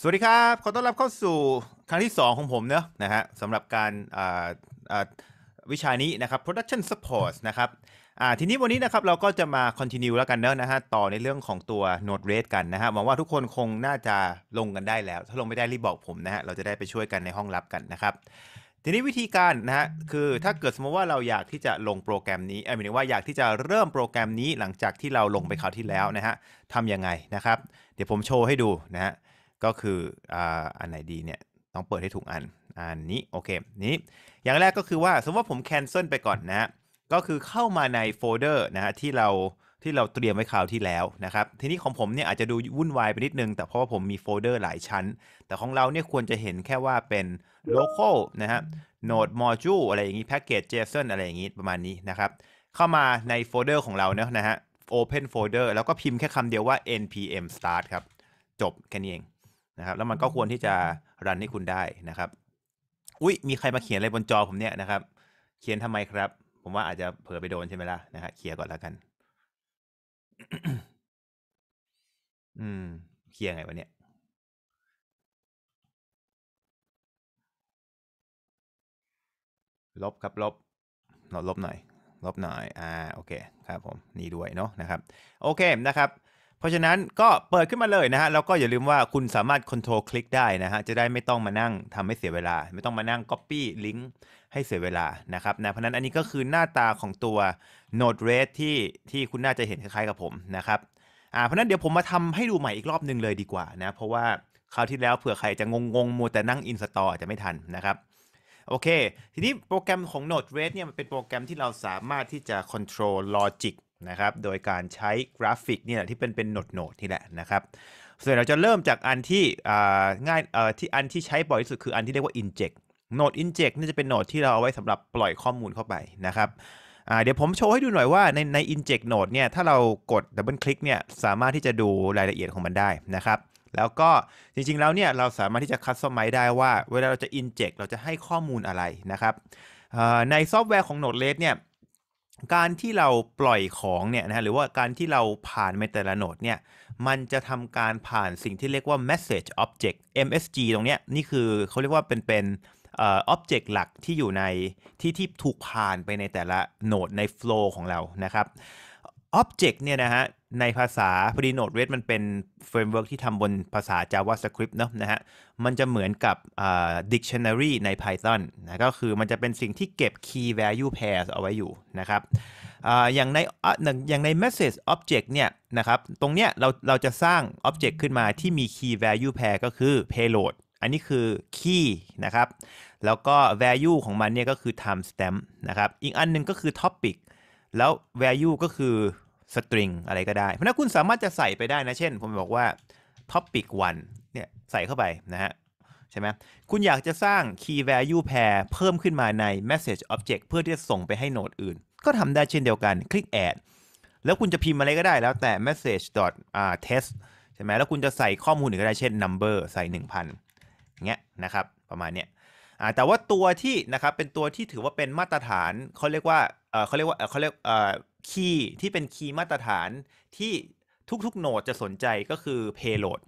สวัสดีครับ ขอต้อนรับเข้าสู่ครั้งที่ 2 ของผมเนอะนะฮะสำหรับการวิชานี้นะครับ production support นะครับทีนี้วันนี้นะครับเราก็จะมา continue แล้วกันเนอะนะฮะต่อในเรื่องของตัว node rate กันนะฮะหวังว่าทุกคนคงน่าจะลงกันได้แล้ว ถ้าลงไม่ได้รีบบอกผมนะฮะเราจะได้ไปช่วยกันในห้องลับกันนะครับ ทีนี้วิธีการนะฮะคือถ้าเกิดสมมติว่าเราอยากที่จะลงโปรแกรมนี้หมายถึงว่าอยากที่จะเริ่มโปรแกรมนี้หลังจากที่เราลงไปคราวที่แล้วนะฮะทำยังไงนะครับ เดี๋ยวผมโชว์ให้ดูนะฮะก็คืออันไหนดีเนี่ย ต้องเปิดให้ถูกอัน อันนี้ โอเคนี้อย่างแรกก็คือว่า สมมติว่าผมแคนเซิลไปก่อนนะก็คือเข้ามาในโฟลเดอร์นะฮะที่เราที่เราเตรียมไว้คราวที่แล้วนะครับ ทีนี้ของผมเนี่ย อาจจะดูวุ่นวายไปนิดนึงแต่เพราะว่าผมมีโฟลเดอร์หลายชั้น แต่ของเราเนี่ย ควรจะเห็นแค่ว่าเป็น local นะฮะ node module อะไรอย่างนี้ package json อะไรอย่างนี้ ประมาณนี้นะครับเข้ามาในโฟลเดอร์ของเราเนะนะฮะ open folder แล้วก็พิมพ์แค่คำเดียวว่า npm start ครับจบแค่นี้เองนะครับแล้วมันก็ควรที่จะรันให้คุณได้นะครับ อุ้ยมีใครมาเขียนอะไรบนจอผมเนี่ยนะครับ เขียนทำไมครับ ผมว่าอาจจะเผลอไปโดนใช่ไหมล่ะนะครับเขียนก่อนแล้วกัน อืมเขียนไงวะเนี่ย ลบครับลบลบหน่อย ลบหน่อย อ่าโอเคครับผม นี่ด้วยเนาะนะครับ โอเคนะครับเพราะฉะนั้นก็เปิดขึ้นมาเลยนะฮะ แล้วก็อย่าลืมว่าคุณสามารถคอนโทรลคลิกได้นะฮะ จะได้ไม่ต้องมานั่งทำให้เสียเวลา ไม่ต้องมานั่ง Copy ลิงก์ให้เสียเวลานะครับนะเพราะนั้นอันนี้ก็คือหน้าตาของตัว Node Red ที่ที่คุณน่าจะเห็นคล้ายๆกับผมนะครับอ่าเพราะนั้นเดี๋ยวผมมาทำให้ดูใหม่อีกรอบหนึ่งเลยดีกว่านะ เพราะว่าคราวที่แล้วเผื่อใครจะงงงมัวแต่นั่งอินสตอลอาจจะไม่ทันนะครับโอเค ทีนี้โปรแกรมของ Node-RED เนี่ยมันเป็นโปรแกรมที่เราสามารถที่จะคอนโทรลลอจิกนะครับ โดยการใช้กราฟิกนี่แหละที่เป็นเป็นโหนดโหนดนี่แหละนะครับ ส่วนเราจะเริ่มจาก อันที่ง่ายที่อันที่ใช้บ่อยที่สุดคืออันที่เรียกว่า inject โหนด inject นี่จะเป็นโหนดที่เราเอาไว้สำหรับปล่อยข้อมูลเข้าไปนะครับเดี๋ยวผมโชว์ให้ดูหน่อยว่าในใน inject node เนี่ยถ้าเรากดดับเบิลคลิกเนี่ยสามารถที่จะดูรายละเอียดของมันได้นะครับ แล้วก็จริงๆแล้วเนี่ยเราสามารถที่จะคัสตอมไมได้ว่าเวลาเราจะ inject เราจะให้ข้อมูลอะไรนะครับในซอฟต์แวร์ของ n o d e ลสเนี่ยการที่เราปล่อยของเนี่ยนะฮะหรือว่าการที่เราผ่านไปแต่ละโหนดเนี่ยมันจะทำการผ่านสิ่งที่เรียกว่า message object MSG ตรงเนี้ยนี่คือเขาเรียกว่าเป็นเป็นออบเจกต์หลักที่อยู่ในที่ที่ถูกผ่านไปในแต่ละโหนดในโฟล์ของเรานะครับ Object เนี่ยนะฮะ ในภาษาพอดีโนดเ j s มันเป็นเฟรมเวิร์กที่ทำบนภาษา JavaScript เนาะนะฮะ มันจะเหมือนกับ dictionary ใน Python นะก็คือมันจะเป็นสิ่งที่เก็บ key value pairs เอาไว้อยู่นะครับออย่างในอย่างใน message object เนี่ยนะครับตรงเนี้ยเราเราจะสร้าง object ขึ้นมาที่มี key value pair ก็คือ payload อันนี้คือ key นะครับแล้วก็ value ของมันเนี่ยก็คือ timestamp นะครับอีกอันนึงก็คือ topic แล้ว value ก็คือสตริงอะไรก็ได้ เพราะนั้นคุณสามารถจะใส่ไปได้นะ เช่น ผมบอกว่า topic 1เนี่ยใส่เข้าไปนะฮะ ใช่ไหมคุณอยากจะสร้าง key value pair เพิ่มขึ้นมาใน message object เพื่อที่จะส่งไปให้โนดอื่น ก็ทำได้เช่นเดียวกันคลิก add แล้วคุณจะพิมพ์อะไรก็ได้แล้วแต่ message test ใช่ไหมแล้วคุณจะใส่ข้อมูลอื่นก็ได้เช่น number ใส่ 1000อย่างเงี้ยนะครับประมาณเนี้ยแต่ว่าตัวที่นะครับเป็นตัวที่ถือว่าเป็นมาตรฐานเขาเรียกว่าเขาเรียกว่าเขาเรียกคีย์ที่เป็นคีย์มาตรฐานที่ทุกๆโหนดจะสนใจก็คือ payload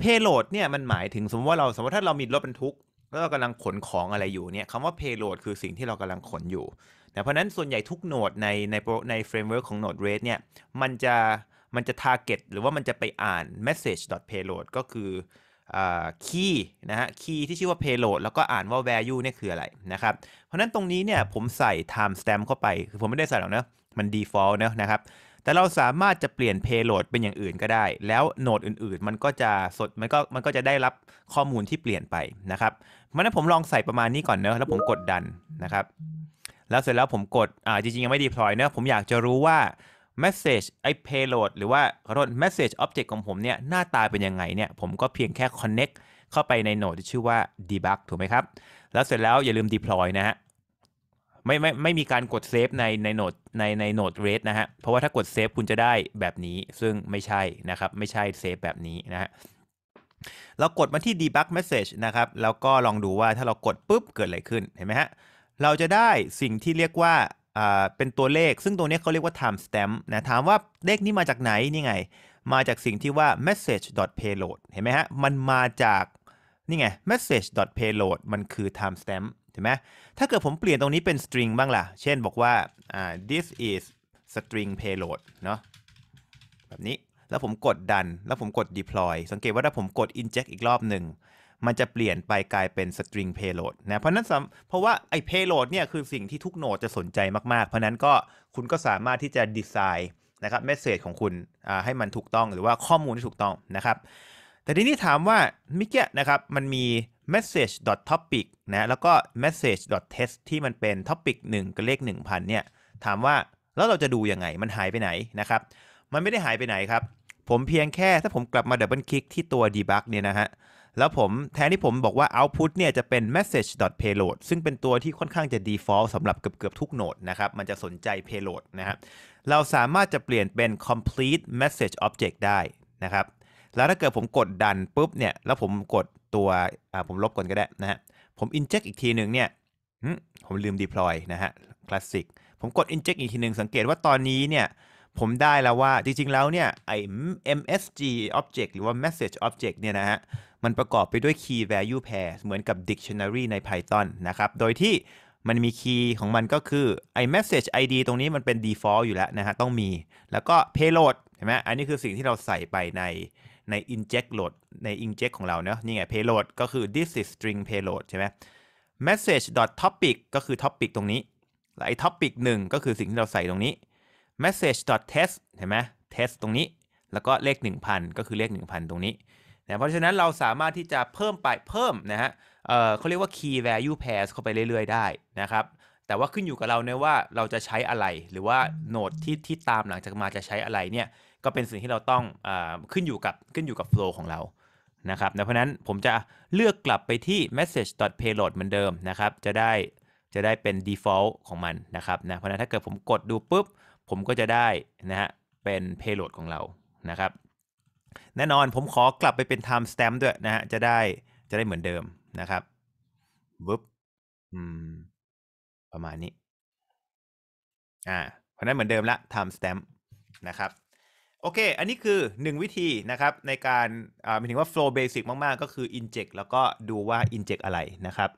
payload เนี่ยมันหมายถึง สมมติว่าเราสมมติถ้าเรามีรถบรรทุกแล้วเรากำลังขนของอะไรอยู่เนี่ยคำว่า payload คือสิ่งที่เรากำลังขนอยู่นะเพราะนั้นส่วนใหญ่ทุกโหนดในในในเฟรมเวิร์กของโหนดเร s เนี่ยมันจะมันจะ target หรือว่ามันจะไปอ่าน message.payload ก็คือคีย์นะฮะคีย์ที่ชื่อว่า payload แล้วก็อ่านว่า value เนี่ยคืออะไรนะครับเพราะนั้นตรงนี้เนี่ยผมใส่ timestamp เข้าไปคือผมไม่ได้ใส่หรอกนะมัน default นะนะครับ แต่เราสามารถจะเปลี่ยน payload เป็นอย่างอื่นก็ได้ แล้วโนดอื่นๆมันก็จะสดมันก็มันก็จะได้รับข้อมูลที่เปลี่ยนไปนะครับมันผมลองใส่ประมาณนี้ก่อนเนอะแล้วผมกดดันนะครับ แล้วเสร็จแล้วผมกดอ่าจริงๆยังไม่ deploy เนอะผมอยากจะรู้ว่า message ไอ้ payload หรือว่าขอโทษ message object ของผมเนี่ยหน้าตาเป็นยังไงเนี่ย ผมก็เพียงแค่ connect เข้าไปในโหนดที่ชื่อว่า debug ถูกไหมครับ แล้วเสร็จแล้วอย่าลืม deploy นะฮะไม่ไม่ไม่มีการกดเซฟในในโหนดในในโหนดเรดนะฮะเพราะว่าถ้ากดเซฟคุณจะได้แบบนี้ซึ่งไม่ใช่นะครับไม่ใช่เซฟแบบนี้นะฮะเรากดมาที่ debug message นะครับแล้วก็ลองดูว่าถ้าเรากดปุ๊บ เกิดอะไรขึ้นเห็นไหมฮะเราจะได้สิ่งที่เรียกว่าเป็นตัวเลข ซึ่งตัวนี้เขาเรียกว่า timestamp นะถามว่าเลขนี้มาจากไหนนี่ไงมาจากสิ่งที่ว่า message payload เห็นไหมฮะมันมาจากนี่ไง message payload มันคือ timestamp ถ่ไหมถ้าเกิดผมเปลี่ยนตรงนี้เป็น string บ้างล่ะ เช่นบอกว่า this is string payload เนาะแบบนี้ แล้วผมกดดัน แล้วผมกด deploy สังเกตว่าถ้าผมกด inject อีกรอบหนึ่ง มันจะเปลี่ยนไปกลายเป็น string payload นะเพราะนั้นเพราะว่าไอ้ payload เนี่ยคือสิ่งที่ทุกโนดจะสนใจมาก ๆ เพราะนั้นก็คุณก็สามารถที่จะดีไซน์นะครับเมสเซจของคุณให้มันถูกต้องหรือว่าข้อมูลที่ถูกต้องนะครับ แต่ทีนี้ถามว่าเมื่อกี้นะครับมันมี message.topic นะแล้วก็ message.test ที่มันเป็น topic 1 กับเลข 1000 เนี่ย ถามว่าแล้วเราจะดูยังไงมันหายไปไหนนะครับมันไม่ได้หายไปไหนครับ ผมเพียงแค่ถ้าผมกลับมาดับเบิลคลิกที่ตัว debug เนี่ยนะฮะแล้วผมแทนที่ผมบอกว่า output เนี่ยจะเป็น message.payload ซึ่งเป็นตัวที่ค่อนข้างจะ default สำหรับเกือบเกือบทุกโหนดนะครับมันจะสนใจ payload นะครับเราสามารถจะเปลี่ยนเป็น complete message object ได้นะครับ แล้วถ้าเกิดผมกดดันปุ๊บเนี่ยแล้วผมกดตัวผมลบก่อนก็ได้นะฮะ ผม inject อีกทีหนึ่งเนี่ยผมลืม deploy นะฮะ classic ผมกด inject อีกทีหนึ่งสังเกตว่าตอนนี้เนี่ยผมได้แล้วว่า จริง ๆ แล้วเนี่ยไอ้ MSG object หรือว่า message object เนี่ยนะฮะมันประกอบไปด้วย key value pair เหมือนกับ dictionary ใน Python นะครับ โดยที่มันมีคีย์ของมันก็คือไอ้ message id ตรงนี้มันเป็น default อยู่แล้วนะฮะต้องมีแล้วก็ payload เห็นไหมอันนี้คือสิ่งที่เราใส่ไปในใน inject load ใน Inject ของเราเนอะนี่ไง payload ก็คือ this is string payload ใช่ไหม message topic ก็คือ topic ตรงนี้ และไอ้ topic หนึ่งก็คือสิ่งที่เราใส่ตรงนี้ message test เห็นไหม test ตรงนี้ แล้วก็เลข 1000 ก็คือเลข 1000 ตรงนี้นะเพราะฉะนั้นเราสามารถที่จะเพิ่มไปเพิ่มนะฮะเเขาเรียกว่า key value pairs เข้าไปเรื่อยๆได้นะครับ แต่ว่าขึ้นอยู่กับเราเนี่ยว่าเราจะใช้อะไร หรือว่าโนดที่ที่ตามหลังจากมาจะใช้อะไรเนี่ย ก็เป็นสิ่งที่เราต้องอขึ้นอยู่กับขึ้นอยู่กับโฟล์ของเรานะครับเพราะนั้นผมจะเลือกกลับไปที่ message.payload เหมือนเดิมนะครับ จะได้จะได้เป็น default ของมันนะครับ นะ เพราะนั้นถ้าเกิดผมกดดูปุ๊บ ผมก็จะได้นะฮะเป็น payload ของเรา นะครับ แน่นอนผมขอกลับไปเป็น time stamp ด้วยนะฮะ จะได้จะได้เหมือนเดิมนะครับบึ๊บอืม ประมาณนี้ อ่า เพราะนั้นเหมือนเดิมละ time stamp นะครับโอเค อันนี้คือ 1 วิธีนะครับในการหมายถึงว่า flow basic มากๆ ก็คือ inject แล้วก็ดูว่า inject อะไรนะครับ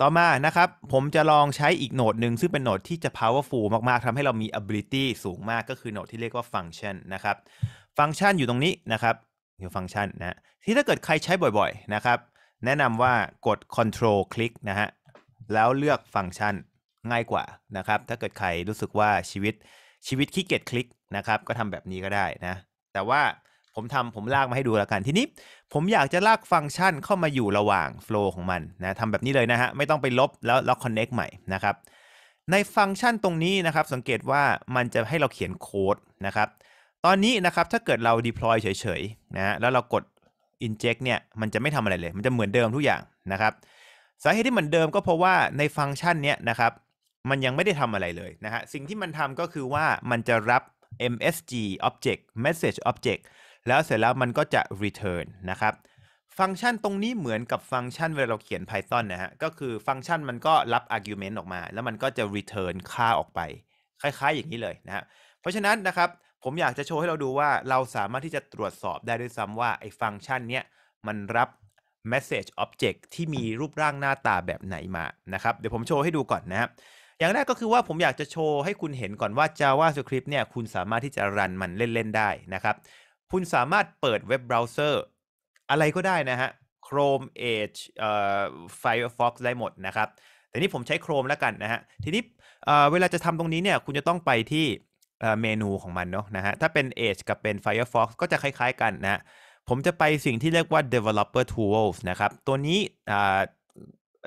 ต่อมานะครับผมจะลองใช้อีกโหนดหนึ่งซึ่งเป็นโหนดที่จะ powerful มากๆ ทำให้เรามี ability สูงมากก็คือโหนดที่เรียกว่า function นะครับ function อยู่ตรงนี้นะครับ อยู่ function นะ ที่ถ้าเกิดใครใช้บ่อยๆ นะครับ แนะนำว่ากด control คลิกนะฮะแล้วเลือก function ง่ายกว่านะครับ ถ้าเกิดใครรู้สึกว่าชีวิตชีวิตขี้เกียจคลิกนะครับก็ทำแบบนี้ก็ได้นะแต่ว่าผมทำผมลากมาให้ดูแล้วกัน ทีนี้ผมอยากจะลากฟังก์ชันเข้ามาอยู่ระหว่างโฟล์ของมันนะทำแบบนี้เลยนะฮะไม่ต้องไปลบแล้วแล้วคอนเน็กใหม่นะครับในฟังก์ชันตรงนี้นะครับสังเกตว่ามันจะให้เราเขียนโค้ดนะครับ ตอนนี้นะครับถ้าเกิดเรา deploy เฉยๆนะแล้วเรากด inject เนี่ยมันจะไม่ทำอะไรเลย มันจะเหมือนเดิมทุกอย่างนะครับสาเหตุที่เหมือนเดิมก็เพราะว่าในฟังก์ชันเนี้ยนะครับมันยังไม่ได้ทำอะไรเลยนะฮะสิ่งที่มันทำก็คือว่ามันจะรับ msg object message object แล้วเสร็จแล้วมันก็จะ return นะครับฟังก์ชันตรงนี้เหมือนกับฟังก์ชันเวลาเราเขียน Python นะฮะก็คือฟังก์ชันมันก็รับ argument ออกมา แล้วมันก็จะ return ค่าออกไป คล้ายๆ อย่างนี้เลยนะครับเพราะฉะนั้นนะครับผมอยากจะโชว์ให้เราดูว่าเราสามารถที่จะตรวจสอบได้ด้วยซ้ำว่าไอ้ฟังก์ชันเนี้ยมันรับ message object ที่มีรูปร่างหน้าตาแบบไหนมานะครับเดี๋ยวผมโชว์ให้ดูก่อนนะครับอย่างแรกก็คือว่าผมอยากจะโชว์ให้คุณเห็นก่อนว่า JavaScript เนี่ยคุณสามารถที่จะรันมันเล่นๆได้นะครับ คุณสามารถเปิดเว็บเบราว์เซอร์อะไรก็ได้นะฮะ Chrome Edge เอ่อ Firefox ได้หมดนะครับแต่นี้ผมใช้ Chrome แล้วกันนะฮะทีนี้เเวลาจะทำตรงนี้เนี่ยคุณจะต้องไปที่เมนูของมันเนาะนะฮะถ้าเป็น Edge กับเป็น Firefox ก็จะคล้าย ๆกันนะผมจะไปสิ่งที่เรียกว่า developer tools นะครับตัวนี้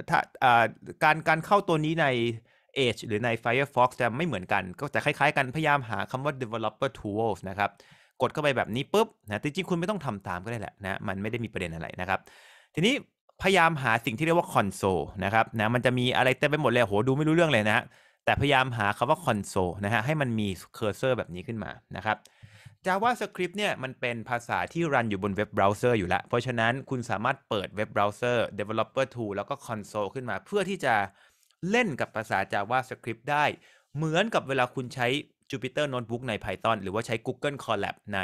ถ้าการการเข้าตัวนี้ใน Edge หรือใน Firefox จะไม่เหมือนกัน ก็จะคล้ายๆกัน พยายามหาคำว่า developer tools นะครับ กดเข้าไปแบบนี้ปุ๊บนะจริงๆ คุณไม่ต้องทำตามก็ได้แหละนะ มันไม่ได้มีประเด็นอะไรนะครับ ทีนี้ พยายามหาสิ่งที่เรียกว่าคอนโซลนะครับนะ มันจะมีอะไรเต็มไปหมดเลย โห ดูไม่รู้เรื่องเลยนะฮะ แต่พยายามหาคำว่าคอนโซลนะฮะ ให้มันมีเคอร์เซอร์แบบนี้ขึ้นมานะครับ JavaScript เนี่ยมันเป็นภาษาที่รันอยู่บนเว็บเบราว์เซอร์อยู่แล้ว เพราะฉะนั้นคุณสามารถเปิดเว็บเบราว์เซอร์ developer tool แล้วก็ console ขึ้นมา เพื่อที่จะเล่นกับภาษา JavaScript ได้ เหมือนกับเวลาคุณใช้ Jupyter Notebook ใน Python หรือว่าใช้ Google Colab ใน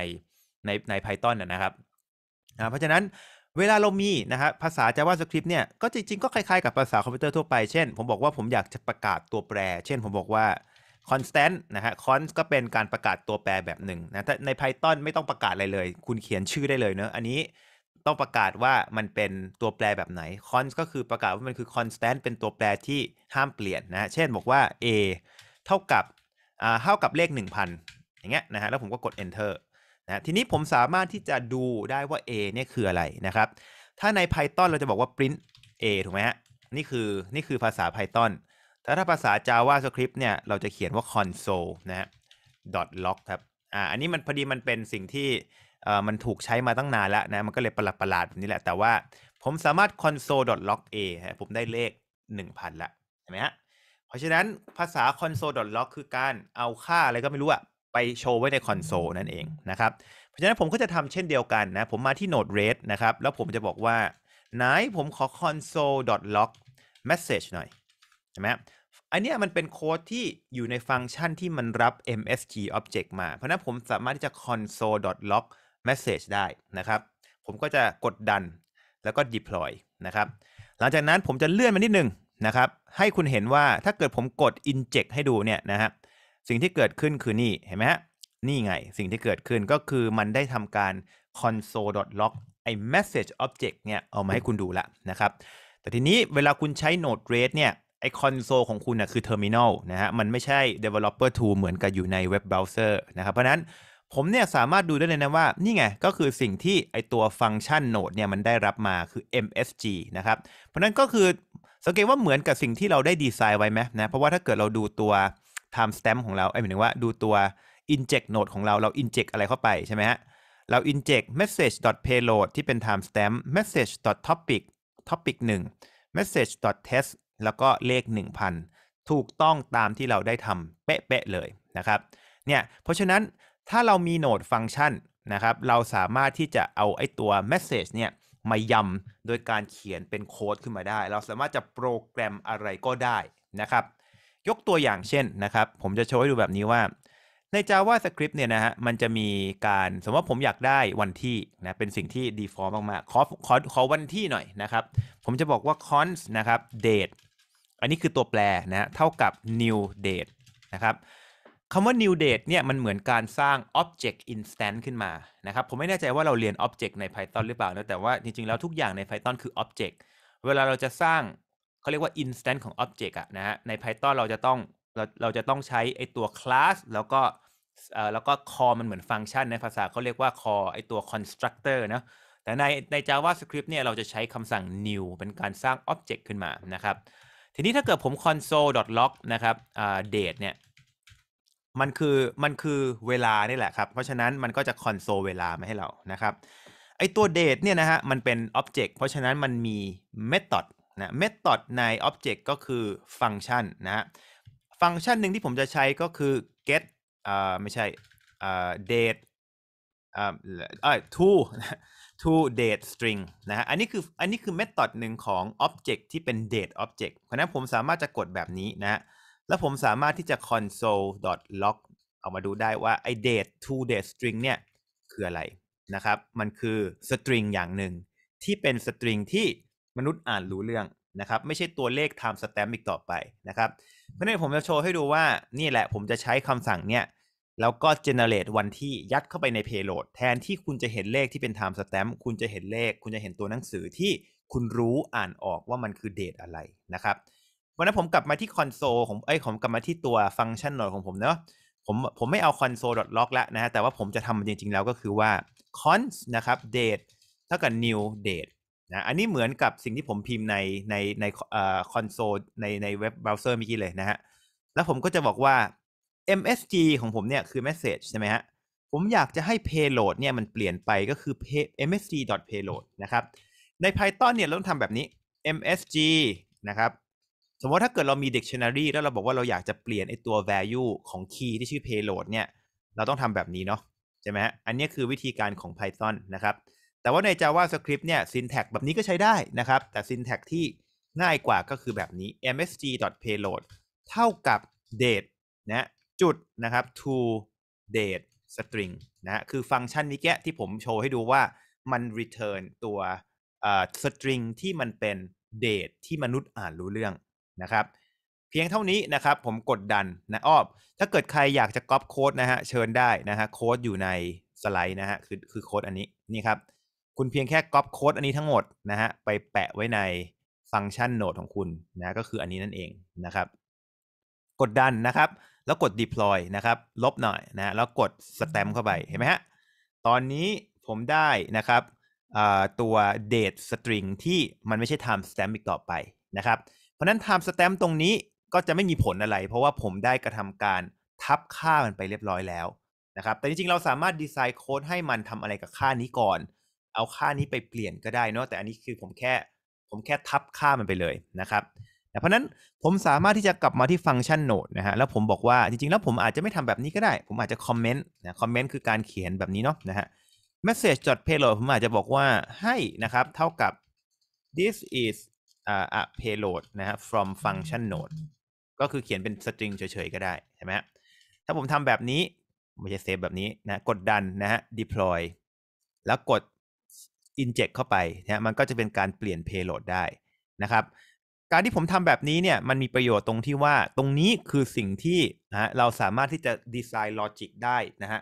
ใน ใน Python นะครับนะเพราะฉะนั้นเวลาเรามีนะครับภาษา JavaScript เนี่ย ก็จริงๆ ก็คล้ายๆ กับภาษาคอมพิวเตอร์ทั่วไป เช่น ผมบอกว่าผมอยากจะประกาศตัวแปร เช่น ผมบอกว่า constant นะฮะ const ก็เป็นการประกาศตัวแปรแบบหนึ่งนะ แต่ใน Python ไม่ต้องประกาศอะไรเลย คุณเขียนชื่อได้เลยเนอะ อันนี้ต้องประกาศว่ามันเป็นตัวแปรแบบไหน const ก็คือประกาศว่า มันคือ constant เป็นตัวแปรที่ห้ามเปลี่ยนนะเช่นบอกว่า a เท่ากับเท่ากับเลข 1000อย่างเงี้ยนะฮะแล้วผมก็กด enter นะทีนี้ผมสามารถที่จะดูได้ว่า a เนี่ยคืออะไรนะครับ ถ้าใน Python เราจะบอกว่า print a ถูกไหมฮะนี่คือนี่คือภาษา Python แต่ถ้าภาษา JavaScript เนี่ยเราจะเขียนว่า console นะฮะ .log ครับ อ่าอันนี้มันพอดีมันเป็นสิ่งที่เอ่อมันถูกใช้มาตั้งนานแล้วนะ มันก็เลยประหลาดประหลาดแบบนี้แหละ แต่ว่าผมสามารถ console.log a ฮะผมได้เลข 1000ละเห็นไหมฮะเพราะฉะนั้นภาษา console.log คือการเอาค่าอะไรก็ไม่รู้อะไปโชว์ไว้ในคอนโซลนั่นเองนะครับ เพราะฉะนั้นผมก็จะทำเช่นเดียวกันนะ ผมมาที่ Node r e d นะครับ แล้วผมจะบอกว่า ไหนผมขอ console.log message หน่อยใช่ไหมอันนี้มันเป็นโค้ดที่อยู่ในฟังก์ชันที่มันรับ MSG object มา เพราะนั้นผมสามารถที่จะ console.log Message ได้นะครับผมก็จะกดดันแล้วก็ deploy นะครับหลังจากนั้นผมจะเลื่อนมานิดนึงนะครับให้คุณเห็นว่าถ้าเกิดผมกด inject ให้ดูเนี่ยนะฮะสิ่งที่เกิดขึ้นคือนี่เห็นไหมฮะนี่ไงสิ่งที่เกิดขึ้นก็คือมันได้ทำการ console.log ไอ้ message object เนี่ยเอามาให้คุณดูละนะครับ แต่ทีนี้เวลาคุณใช้ node rate เนี่ยไอ้คอนโซลของคุณนะคือ Terminal นะฮะมันไม่ใช่ Developer Tool เหมือนกับอยู่ในเว็บเบราว์เซอร์นะครับเพราะนั้นผมเนี่ยสามารถดูได้เลยนะว่า นี่ไงก็คือสิ่งที่ไอตัวฟังก์ชันโนดเนี่ยมันได้รับมาคือ MSG นะครับ เพราะนั้นก็คือสังเกตว่าเหมือนกับสิ่งที่เราได้ดีไซน์ไว้ไหมนะเพราะว่าถ้าเกิดเราดูตัว timestamp ของเราไอหมายถึงว่าดูตัว inject node ของเรา เรา inject อะไรเข้าไปใช่ไหมฮะเรา inject message payload ที่เป็น timestamp message topic topic 1 message test แล้วก็เลข 1000 ถูกต้องตามที่เราได้ทำเป๊ะๆเลยนะครับเนี่ยเพราะฉะนั้นถ้าเรามีโหนดฟังก์ชันนะครับ เราสามารถที่จะเอาไอ้ตัว message เนี่ยมายำ โดยการเขียนเป็นโค้ด ขึ้นมาได้ เราสามารถจะโปรแกรมอะไรก็ได้นะครับ ยกตัวอย่างเช่นนะครับ ผมจะโชว์ให้ดูแบบนี้ว่า ใน JavaScript เนี่ยนะฮะ มันจะมีการสมมติว่าผมอยากได้วันที่นะ เป็นสิ่งที่ default มากๆขอขอขอวันที่หน่อยนะครับ ผมจะบอกว่า const นะครับ date อันนี้คือตัวแปรนะฮะเท่ากับ new date นะครับคำว่า new date เนี่ยมันเหมือนการสร้าง object instance ขึ้นมานะครับ ผมไม่แน่ใจว่าเราเรียน object ใน Python หรือเปล่านะแต่ว่าจริงๆ แล้วทุกอย่างใน Python คือ object เวลาเราจะสร้างเขาเรียกว่า instance ของ object อะนะฮะใน Python เราจะต้องเราเราจะต้องใช้ไอตัว class แล้วก็เอ่อแล้วก็ call มันเหมือนฟังก์ชันในภาษาเขาเรียกว่า call ไอตัว constructor นะแต่ในใน JavaScript เนี่ยเราจะใช้คำสั่ง new เป็นการสร้าง object ขึ้นมานะครับ ทีนี้ถ้าเกิดผม console.log นะครับ date เนี่ยมันคือมันคือเวลานี่แหละครับ เพราะฉะนั้นมันก็จะคอนโซลเวลามาให้เรานะครับไอตัวเดทเนี่ยนะฮะมันเป็นอ็อบเจกต์เพราะฉะนั้นมันมีเมธอดนะเมธอดในอ็อบเจกต์ก็คือฟังก์ชันนะฮะฟังก์ชันหนึ่งที่ผมจะใช้ก็คือ get อ่าไม่ใช่อ่า date อ่าเออ to to date string นะฮะอันนี้คืออันนี้คือเมธอดหนึ่งของออ็บเจกต์ที่เป็น date object เพราะฉะนั้นผมสามารถจะกดแบบนี้นะฮะแล้วผมสามารถที่จะ console.log เอามาดูได้ว่าไอ date to date string เนี่ย คืออะไรนะครับ มันคือสตริงอย่างหนึ่งที่เป็นสตริงที่มนุษย์อ่านรู้เรื่องนะครับ ไม่ใช่ตัวเลข time stamp อีกต่อไปนะครับ เพราะนั้นผมจะโชว์ให้ดูว่า นี่แหละผมจะใช้คำสั่งเนี่ยแล้วก็ generate วันที่ยัดเข้าไปใน payload แทนที่คุณจะเห็นเลขที่เป็น time stamp คุณจะเห็นเลข คุณจะเห็นตัวหนังสือที่คุณรู้อ่านออกว่ามันคือเดทอะไรนะครับวันนั้นผมกลับมาที่คอนโซลของไอ้ผมกลับมาที่ตัวฟังก์ชันหน่อยของผมเนาะผมผมไม่เอา console.log แล้วนะฮะ แต่ว่าผมจะทำมันจริง ๆ แล้วก็คือว่า cons นะครับ date เท่ากับ new date นะ อันนี้เหมือนกับสิ่งที่ผมพิมพ์ในในในคอนโซลในในเว็บเบราว์เซอร์เมื่อกี้เลยนะฮะ แล้วผมก็จะบอกว่า MSG ของผมเนี่ยคือ message ใช่ไหมฮะ ผมอยากจะให้ payload เนี่ยมันเปลี่ยนไปก็คือ msg.payload นะครับ ใน Python เนี่ยเราต้องทำแบบนี้ msg นะครับสมมติถ้าเกิดเรามี dictionary แล้วเราบอกว่าเราอยากจะเปลี่ยนไอตัว value ของ key ที่ชื่อ payload เนี่ยเราต้องทำแบบนี้เนาะใช่ไหมฮะอันนี้คือวิธีการของ Python นะครับ แต่ว่าใน JavaScript เนี่ย syntax แบบนี้ก็ใช้ได้นะครับ แต่ syntax ที่ง่ายกว่าก็คือแบบนี้ msg.payload เท่ากับ date นะจุดนะครับ to date string นะคือฟังก์ชันนี้แกที่ผมโชว์ให้ดูว่ามัน return ตัว string ที่มันเป็น date ที่มนุษย์อ่านรู้เรื่องนะครับเพียงเท่านี้นะครับ ผมกดดันนะอ้อถ้าเกิดใครอยากจะก๊อปโค้ดนะฮะเชิญได้นะฮะโค้ดอยู่ในสไลด์นะฮะคือคือโค้ดอันนี้นี่ครับคุณเพียงแค่ก๊อปโค้ดอันนี้ทั้งหมดนะฮะไปแปะไว้ในฟังก์ชันโหนดของคุณนะก็คืออันนี้นั่นเองนะครับ กดดันนะครับ แล้วกด deploy นะครับ ลบหน่อยนะแล้วกด stamp เข้าไปเห็นไหมฮะตอนนี้ผมได้นะครับตัว date string ที่มันไม่ใช่ time stamp อีกต่อไปนะครับเพราะนั้น time stamp ตรงนี้ก็จะไม่มีผลอะไร เพราะว่าผมได้กระทำการทับค่ามันไปเรียบร้อยแล้วนะครับแต่จริงๆเราสามารถดีไซน์โค้ดให้มันทำอะไรกับค่านี้ก่อน เอาค่านี้ไปเปลี่ยนก็ได้เนาะแต่ อันนี้คือผมแค่ผมแค่ทับค่ามันไปเลยนะครับเพราะนั้นผมสามารถที่จะกลับมาที่ฟังก์ชันโนดนะฮะแล้วผมบอกว่าจริงๆแล้วผมอาจจะไม่ทำแบบนี้ก็ได้ ผมอาจจะคอมเมนต์นะคอมเมนต์คือการเขียนแบบนี้เนาะนะฮะ message payload ผมอาจจะบอกว่าให้นะครับเท่ากับ this is อะ payload นะฮะ from function node ก็คือเขียนเป็น สตริงเฉยๆก็ได้ใช่ไหมถ้าผมทำแบบนี้ไม่ใช่เซฟแบบนี้นะกดดันนะฮะ deploy แล้วกด inject เข้าไปนะมันก็จะเป็นการเปลี่ยน payload ได้นะครับ การที่ผมทำแบบนี้เนี่ยมันมีประโยชน์ตรงที่ว่าตรงนี้คือสิ่งที่นะเราสามารถที่จะ design logic ได้นะฮะ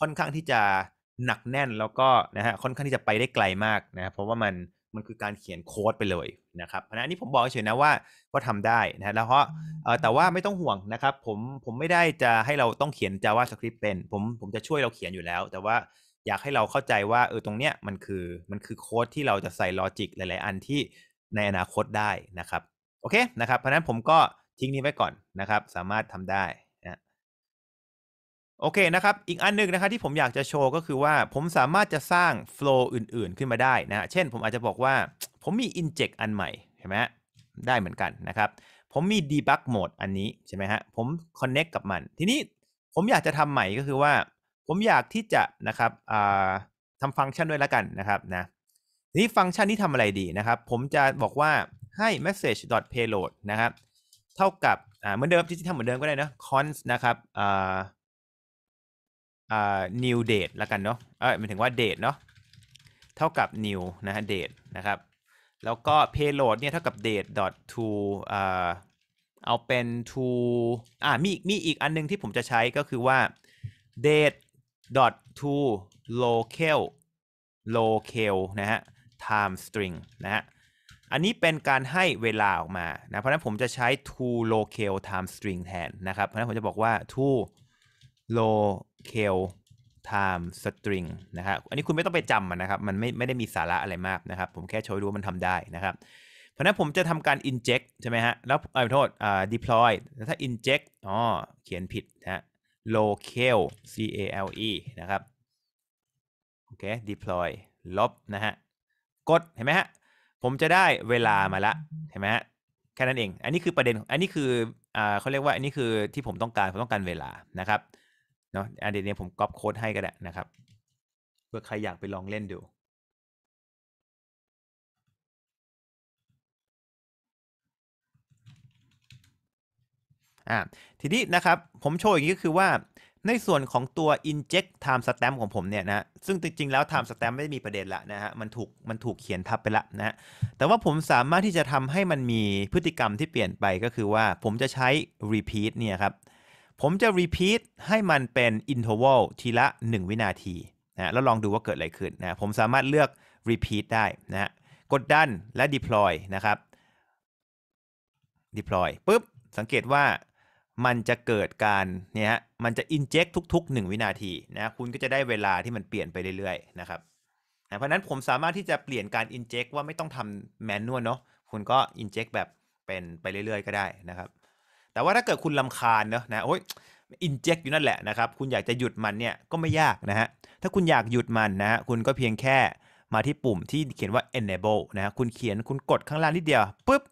ค่อนข้างที่จะหนักแน่นแล้วก็นะฮะค่อนข้างที่จะไปได้ไกลมากนะเพราะว่ามันมันคือการเขียนโค้ดไปเลยนะครับเพราะนั้นนี้ผมบอกเฉยนะว่าก็ทำได้นะแล้วเพราะแต่ว่าไม่ต้องห่วงนะครับผมผมไม่ได้จะให้เราต้องเขียน JavaScript เป็นผมผมจะช่วยเราเขียนอยู่แล้วแต่ว่าอยากให้เราเข้าใจว่าเออตรงเนี้ยมันคือมันคือโค้ดที่เราจะใส่ลอจิกหลาย ๆ อันที่ในอนาคตได้นะครับโอเคนะครับเพราะนั้นผมก็ทิ้งนี้ไว้ก่อนนะครับ สามารถทำได้โอเคนะครับอีกอันนึงนะครับที่ผมอยากจะโชว์ก็คือว่าผมสามารถจะสร้างโฟล์อื่นๆ ขึ้นมาได้นะเช่น ผมอาจจะบอกว่าผมมี inject อันใหม่ใช่ไหมได้เหมือนกันนะครับ ผมมี debug mode อันนี้ ใช่ไหมฮะผม connect กับมัน ทีนี้ผมอยากจะทำใหม่ก็คือว่าผมอยากที่จะนะครับทำฟังก์ชันด้วยแล้วกันนะครับนะทีนี้ฟังก์ชันที่ทำอะไรดีนะครับ ผมจะบอกว่าให้ message payload นะครับเท่ากับเหมือนเดิมที่ทำเหมือนเดิมก็ได้นะ const นะครับอ่า new date ละกันเนาะ เออหมายถึงว่า date เนาะ เท่ากับ new นะฮะ date นะครับ แล้วก็ payload เนี่ย เท่ากับ date dot to อ่าเอาเป็น to อ่ามีมีอีกอันนึงที่ผมจะใช้ก็คือว่า date dot to local local นะฮะ time string นะฮะ อันนี้เป็นการให้เวลาออกมานะ เพราะนั้นผมจะใช้ to local time string แทนนะครับ เพราะนั้นผมจะบอกว่า to local เคลไทม์สตริงนะครับอันนี้คุณไม่ต้องไปจำมันนะครับ มันไม่ไม่ได้มีสาระอะไรมากนะครับ ผมแค่โชว์ดูว่ามันทำได้นะครับ เพราะนั้นผมจะทำการ inject ใช่ไหมฮะแล้วเออโทษอ่า deploy ถ้า inject อ๋อเขียนผิดนะฮะ local c a l e นะครับโอเค deploy ลบนะฮะกดเห็นไหมฮะ ผมจะได้เวลามาละเห็นไหมฮะ แค่นั้นเอง อันนี้คือประเด็นอันนี้คือ อ่าเขาเรียกว่า อันนี้คือที่ผมต้องการผมต้องการเวลานะครับเนาะอันเดีนี้ผมก๊อปโค้ดให้ก็ได้นะครับ เพื่อใครอยากไปลองเล่นดูอ่าทีนี้นะครับผมโชว์อย่างนี้ก็คือว่าในส่วนของตัว inject time stamp ของผมเนี่ยนะซึ่งจริงๆแล้ว time stamp ไม่ได้มีประเด็นละนะฮะมันถูกมันถูกเขียนทับไปละนะแต่ว่าผมสามารถที่จะทำให้มันมีพฤติกรรมที่เปลี่ยนไป ก็คือว่าผมจะใช้ repeat เนี่ยครับผมจะรีพีทให้มันเป็นอินทเวลทีละ 1 วินาทีนะแล้วลองดูว่าเกิดอะไรขึ้นนะผมสามารถเลือกรีพีทได้นะกดดันและ deploy นะครับ deploy ปุ๊บสังเกตว่ามันจะเกิดการเนี่ยฮะมันจะ inject ทุก ๆ 1 วินาทีนะคุณก็จะได้เวลาที่มันเปลี่ยนไปเรื่อยๆนะครับนะเพราะนั้นผมสามารถที่จะเปลี่ยนการ inject ว่าไม่ต้องทำแมนนวลเนาะคุณก็ inject แบบเป็นไปเรื่อยๆ ก็ได้นะครับแต่ว่าถ้าเกิดคุณลำคาญเนาะนะโอ้ยอินเจกอยู่นั่นแหละนะครับคุณอยากจะหยุดมันเนี่ยก็ไม่ยากนะฮะถ้าคุณอยากหยุดมันนะฮะคุณก็เพียงแค่มาที่ปุ่มที่เขียนว่า enable นะฮะคุณเขียนคุณกดข้างล่างนิดเดียวปุ๊บ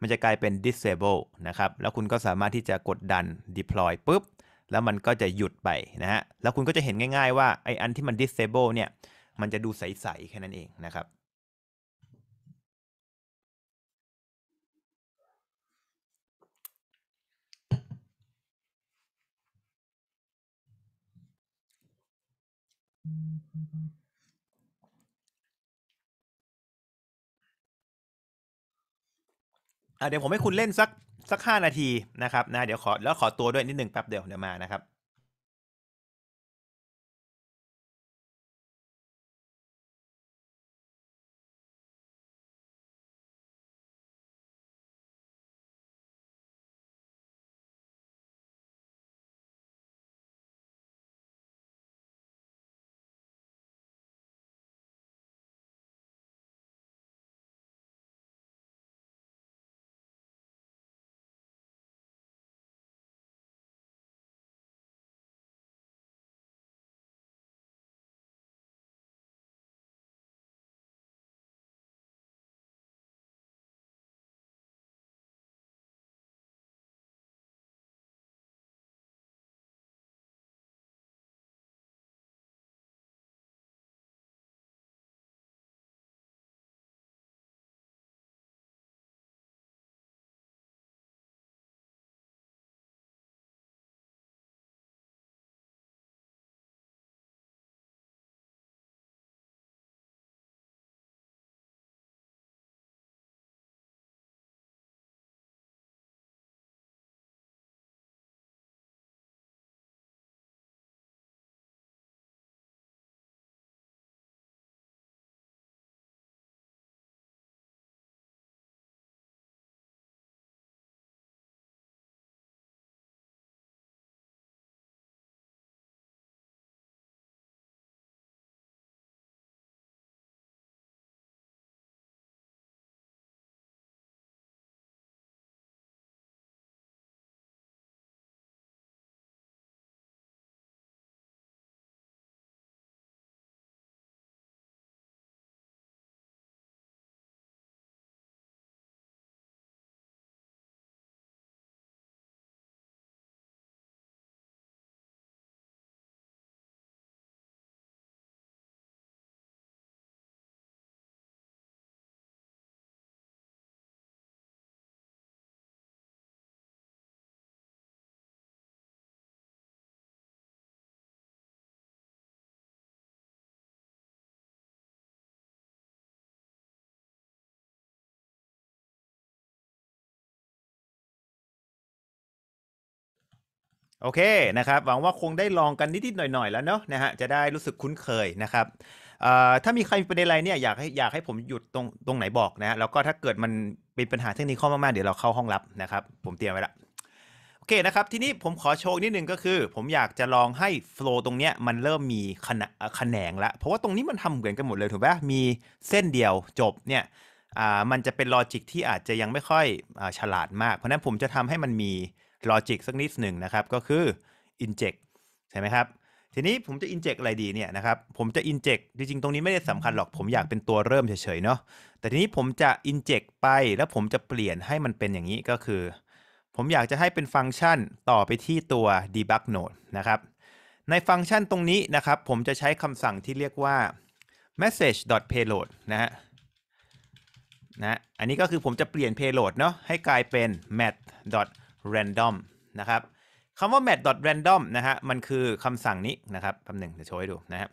มันจะกลายเป็น disable นะครับแล้วคุณก็สามารถที่จะกดดัน deploy ปุ๊บแล้วมันก็จะหยุดไปนะฮะแล้วคุณก็จะเห็นง่ายๆว่าไออันที่มัน disable เนี่ย มันจะดูใส ๆ แค่นั้นเองนะครับเดี๋ยวผมให้คุณเล่นสักสักห้านาทีนะครับนะเดี๋ยวขอแล้วขอตัวด้วยนิดหนึ่งแป๊บเดียวเดี๋ยวมานะครับโอเคนะครับหวังว่าคงได้ลองกัน นิดๆ หน่อยๆ แล้วเนาะนะฮะจะได้รู้สึกคุ้นเคยนะครับถ้ามีใครมีประเด็นอะไรเนี่ยอยากให้อยากให้ผมหยุดตรงตรงไหนบอกนะฮะแล้วก็ถ้าเกิดมันเป็นปัญหาเทคนิคข้อมากๆ เดี๋ยวเราเข้าห้องลับนะครับ ผมเตรียมไว้ละโอเคนะครับ ทีนี้ผมขอโชว์นิดนึงก็คือ ผมอยากจะลองให้โฟล์ตรงเนี้ยมันเริ่มมีขนขนงละเพราะว่าตรงนี้มันทำเหมือนกันหมดเลยถูกไหมมีเส้นเดียว จบเนี่ยมันจะเป็นลอจิกที่อาจจะยังไม่ค่อยฉลาดมากเพราะนั้นผมจะทำให้มันมีลอจิกสักนิดหนึ่งนะครับก็คือ inject ใช่ไหมครับทีนี้ผมจะ inject อะไรดีเนี่ยนะครับผมจะ inject จริงๆตรงนี้ไม่ได้สำคัญหรอกผมอยากเป็นตัวเริ่มเฉยๆเนาะแต่ทีนี้ผมจะ inject ไปแล้วผมจะเปลี่ยนให้มันเป็นอย่างนี้ก็คือ ผมอยากจะให้เป็นฟังก์ชันต่อไปที่ตัว debug node นะครับในฟังก์ชันตรงนี้นะครับผมจะใช้คำสั่งที่เรียกว่า message payload นะฮะนะอันนี้ก็คือผมจะเปลี่ยน payload เนาะให้กลายเป็น mat random นะครับคำว่า mat random นะฮะมันคือคำสั่งนี้นะครับแป๊บหนึ่งเดี๋ยวโชว์ให้ดูนะครับ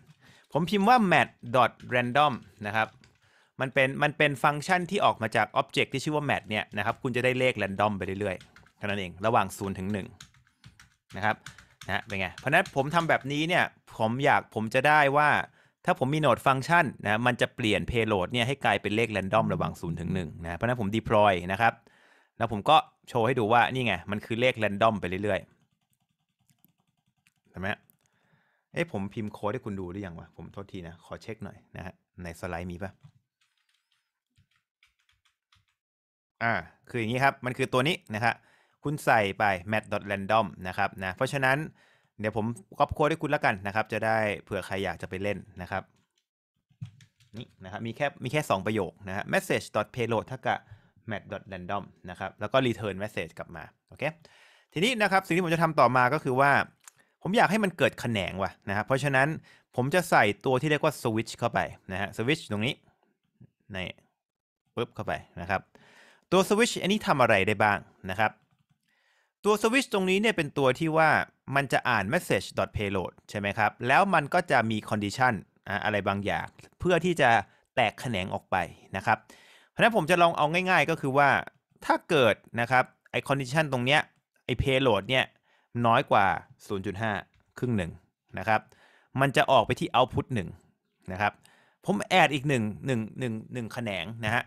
ผมพิมพ์ว่า mat random นะครับมันเป็นมันเป็นฟังก์ชันที่ออกมาจากออ็บเจกต์ที่ชื่อว่า mat เนี่ยนะครับคุณจะได้เลข random ไปเรื่อยๆแค่นั้นเองระหว่าง 0 ถึง 1 นะครับนะเป็นไงเพราะนั้นผมทำแบบนี้เนี่ย ผมอยากผมจะได้ว่า ถ้าผมมีโหนดฟังก์ชันนะมัน จะเปลี่ยน payload เนี่ยให้กลายเป็นเลข random ระหว่าง 0 ถึง 1 นะเพราะนั้นผม deploy นะครับแล้วผมก็โชว์ให้ดูว่า นี่ไง มันคือเลขแรนดอมไปเรื่อยๆเห็นไหมเอ้ผมพิมพ์โค้ดให้คุณดูหรือยังวะผมโทษที นะ ขอเช็คหน่อยนะฮะใน สไลด์มีปะอ่า คืออย่างนี้ครับ มันคือตัวนี้นะครับคุณใส่ไป mat.random นะครับนะเพราะฉะนั้นเดี๋ยวผมก๊อปโค้ดให้คุณแล้วกันนะครับ จะได้เผื่อใครอยากจะไปเล่นนะครับ นี่นะครับมีแค่มีแค่ 2 ประโยคนะฮะ message.payload เท่ากับ m a t r a n d o m นะครับแล้วก็ return message กลับมาโอเคทีนี้นะครับสิ่งที่ผมจะทำต่อมาก็คือว่าผมอยากให้มันเกิดแขนงว่ะนะครับ เพราะฉะนั้นผมจะใส่ตัวที่เรียกว่า switch เข้าไปนะฮะ switch ตรงนี้ในปุ๊บเข้าไปนะครับ ตัว switch อันนี้ทำอะไรได้บ้างนะครับ ตัวสวิชตรงนี้เนี่ยเป็นตัวที่ว่ามันจะอ่าน message payload ใช่ไหมครับ แล้วมันก็จะมี condition อะไรบางอย่างเพื่อที่จะแตกแขนงออกไปนะครับนั้นผมจะลองเอาง่ายๆก็คือว่าถ้าเกิดนะครับไอคอนดิชันตรงเนี้ย ไอเพย์โหลดเนี่ยน้อยกว่า 0.5 ครึ่งหนึ่งนะครับ มันจะออกไปที่ output 1นะครับ ผมแอดอีก1 1 1 1แขนงนะฮะ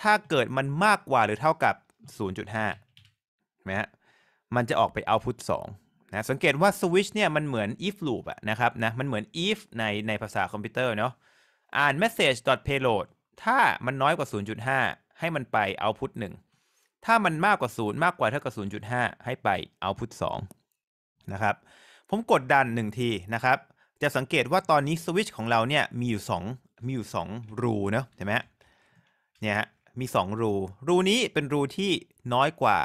ถ้าเกิดมันมากกว่าหรือเท่ากับ 0.5นะฮะมันจะออกไป output 2นะสังเกตว่า switch เนี่ย มันเหมือน if loop อะนะครับนะมันเหมือน if ในในภาษาคอมพิวเตอร์เนาะอ่าน message dot payload ถ้ามันน้อยกว่า 0.5 ให้มันไปเอาพุทหนึ่งถ้ามันมากกว่า 0 มากกว่าเท่ากับ 0.5 ให้ไปเอาพุทสองนะครับ ผมกดดันหนึ่งทีนะครับ จะสังเกตว่าตอนนี้สวิตช์ของเราเนี่ยมีอยู่2มีอยู่2รูเนาะใช่ไหมเนี่ยฮะมี2รูรูนี้เป็นรูที่น้อยกว่า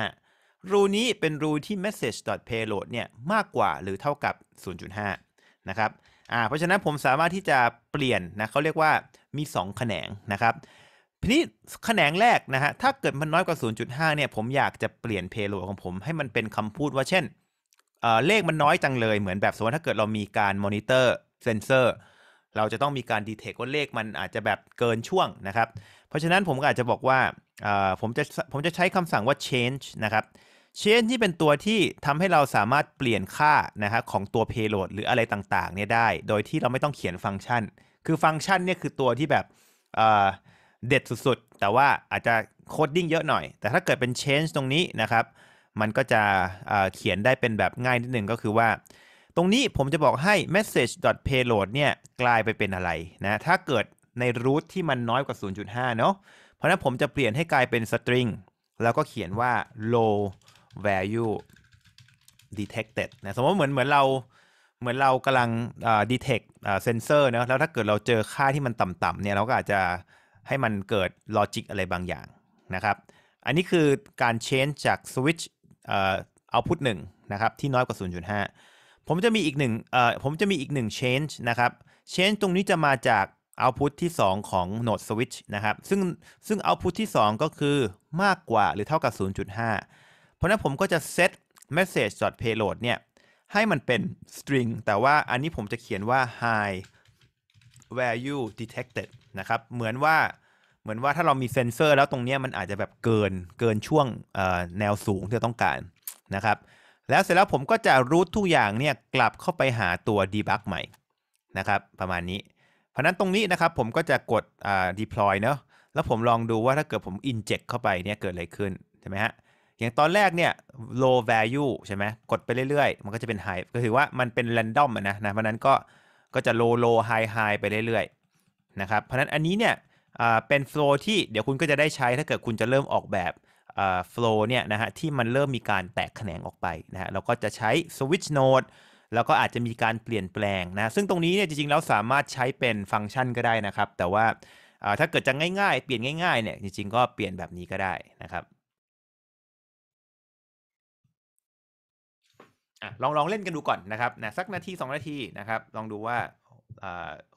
0.5 รูนี้เป็นรูที่ message.payload เนี่ยมากกว่าหรือเท่ากับ 0.5 นะครับ อ่าเพราะฉะนั้นผมสามารถที่จะเปลี่ยนนะเขาเรียกว่ามี 2 แขนงนะครับ ทีนี้แขนงแรกนะฮะ ถ้าเกิดมันน้อยกว่า 0.5 เนี่ย ผมอยากจะเปลี่ยนเพโลของผมให้มันเป็นคำพูดว่าเช่นเเลขมันน้อยจังเลย เหมือนแบบสมมติถ้าเกิดเรามีการมอนิเตอร์เซนเซอร์เราจะต้องมีการดีเทคว่าเลขมันอาจจะแบบเกินช่วงนะครับ เพราะฉะนั้นผมก็อาจจะบอกว่าผมจะผมจะใช้คำสั่งว่า change นะครับ change ที่เป็นตัวที่ทำให้เราสามารถเปลี่ยนค่านะฮะของตัว payload หรืออะไรต่างๆ เนี่ยได้ โดยที่เราไม่ต้องเขียนฟังก์ชันคือฟังก์ชันเนี่ยคือตัวที่แบบเด็ดสุดๆ แต่ว่าอาจจะโคดดิ้งเยอะหน่อย แต่ถ้าเกิดเป็น change ตรงนี้นะครับ มันก็จะเขียนได้เป็นแบบง่ายนิดนึง ก็คือว่า ตรงนี้ผมจะบอกให้ message.payload เนี่ยกลายไปเป็นอะไรนะถ้าเกิดใน root ที่มันน้อยกว่า 0.5 เนาะเพราะนั้นผมจะเปลี่ยนให้กลายเป็น string แล้วก็เขียนว่า low value detected นะสมมติเหมือนเหมือนเราเหมือนเรากำลังดีเทคเซนเซอร์นะ แล้วถ้าเกิดเราเจอค่าที่มันต่ำๆเนี่ย เราก็อาจจะให้มันเกิดลอจิกอะไรบางอย่างนะครับ อันนี้คือการเชนจากสวิตช์เอาพุทหนึ่งนะครับที่น้อยกว่า 0.5 ผมจะมีอีกหนึ่งผมจะมีอีกหนึ่งเชนจ์นะครับเชนตรงนี้จะมาจากเอาพุทที่ 2 ของโหนดสวิตช์นะครับซึ่งซึ่งเอาพุทที่ 2 ก็คือมากกว่าหรือเท่ากับ 0.5 เพราะนั้นผมก็จะเซตเมสเซจจอดเพโลดเนี่ยให้มันเป็น string แต่ว่าอันนี้ผมจะเขียนว่า high value detected นะครับเหมือนว่าเหมือนว่าถ้าเรามีเซนเซอร์แล้วตรงนี้มันอาจจะแบบเกินเกินช่วงแนวสูงที่ต้องการนะครับแล้วเสร็จแล้วผมก็จะรูททุกอย่างเนี่ยกลับเข้าไปหาตัว debug ใหม่นะครับประมาณนี้เพราะนั้นตรงนี้นะครับผมก็จะกด deploy เนาะแล้วผมลองดูว่าถ้าเกิดผม inject เข้าไปเนี่ยเกิดอะไรขึ้นใช่ไหมฮะอย่างตอนแรกเนี่ย low value ใช่ไหมกดไปเรื่อยๆ มันก็จะเป็น high ก็ถือว่ามันเป็น random นะนะ เพราะนั้นก็ ก็จะ low low high high ไปเรื่อยๆ นะครับ เพราะนั้นอันนี้เนี่ยเป็น flow ที่เดี๋ยวคุณก็จะได้ใช้ถ้าเกิดคุณจะเริ่มออกแบบ flow เนี่ยนะฮะที่มันเริ่มมีการแตกแขนงออกไปนะฮะเราก็จะใช้ switch node แล้วก็อาจจะมีการเปลี่ยนแปลงนะซึ่งตรงนี้เนี่ยจริงๆแล้วสามารถใช้เป็นฟังก์ชันก็ได้นะครับ แต่ว่าถ้าเกิดจะง่ายๆ เปลี่ยนง่ายๆ เนี่ยจริงๆ ก็เปลี่ยนแบบนี้ก็ได้นะครับลองลองเล่นกันดูก่อนนะครับนะสัก นาทีสองนาทีนะครับ ลองดูว่า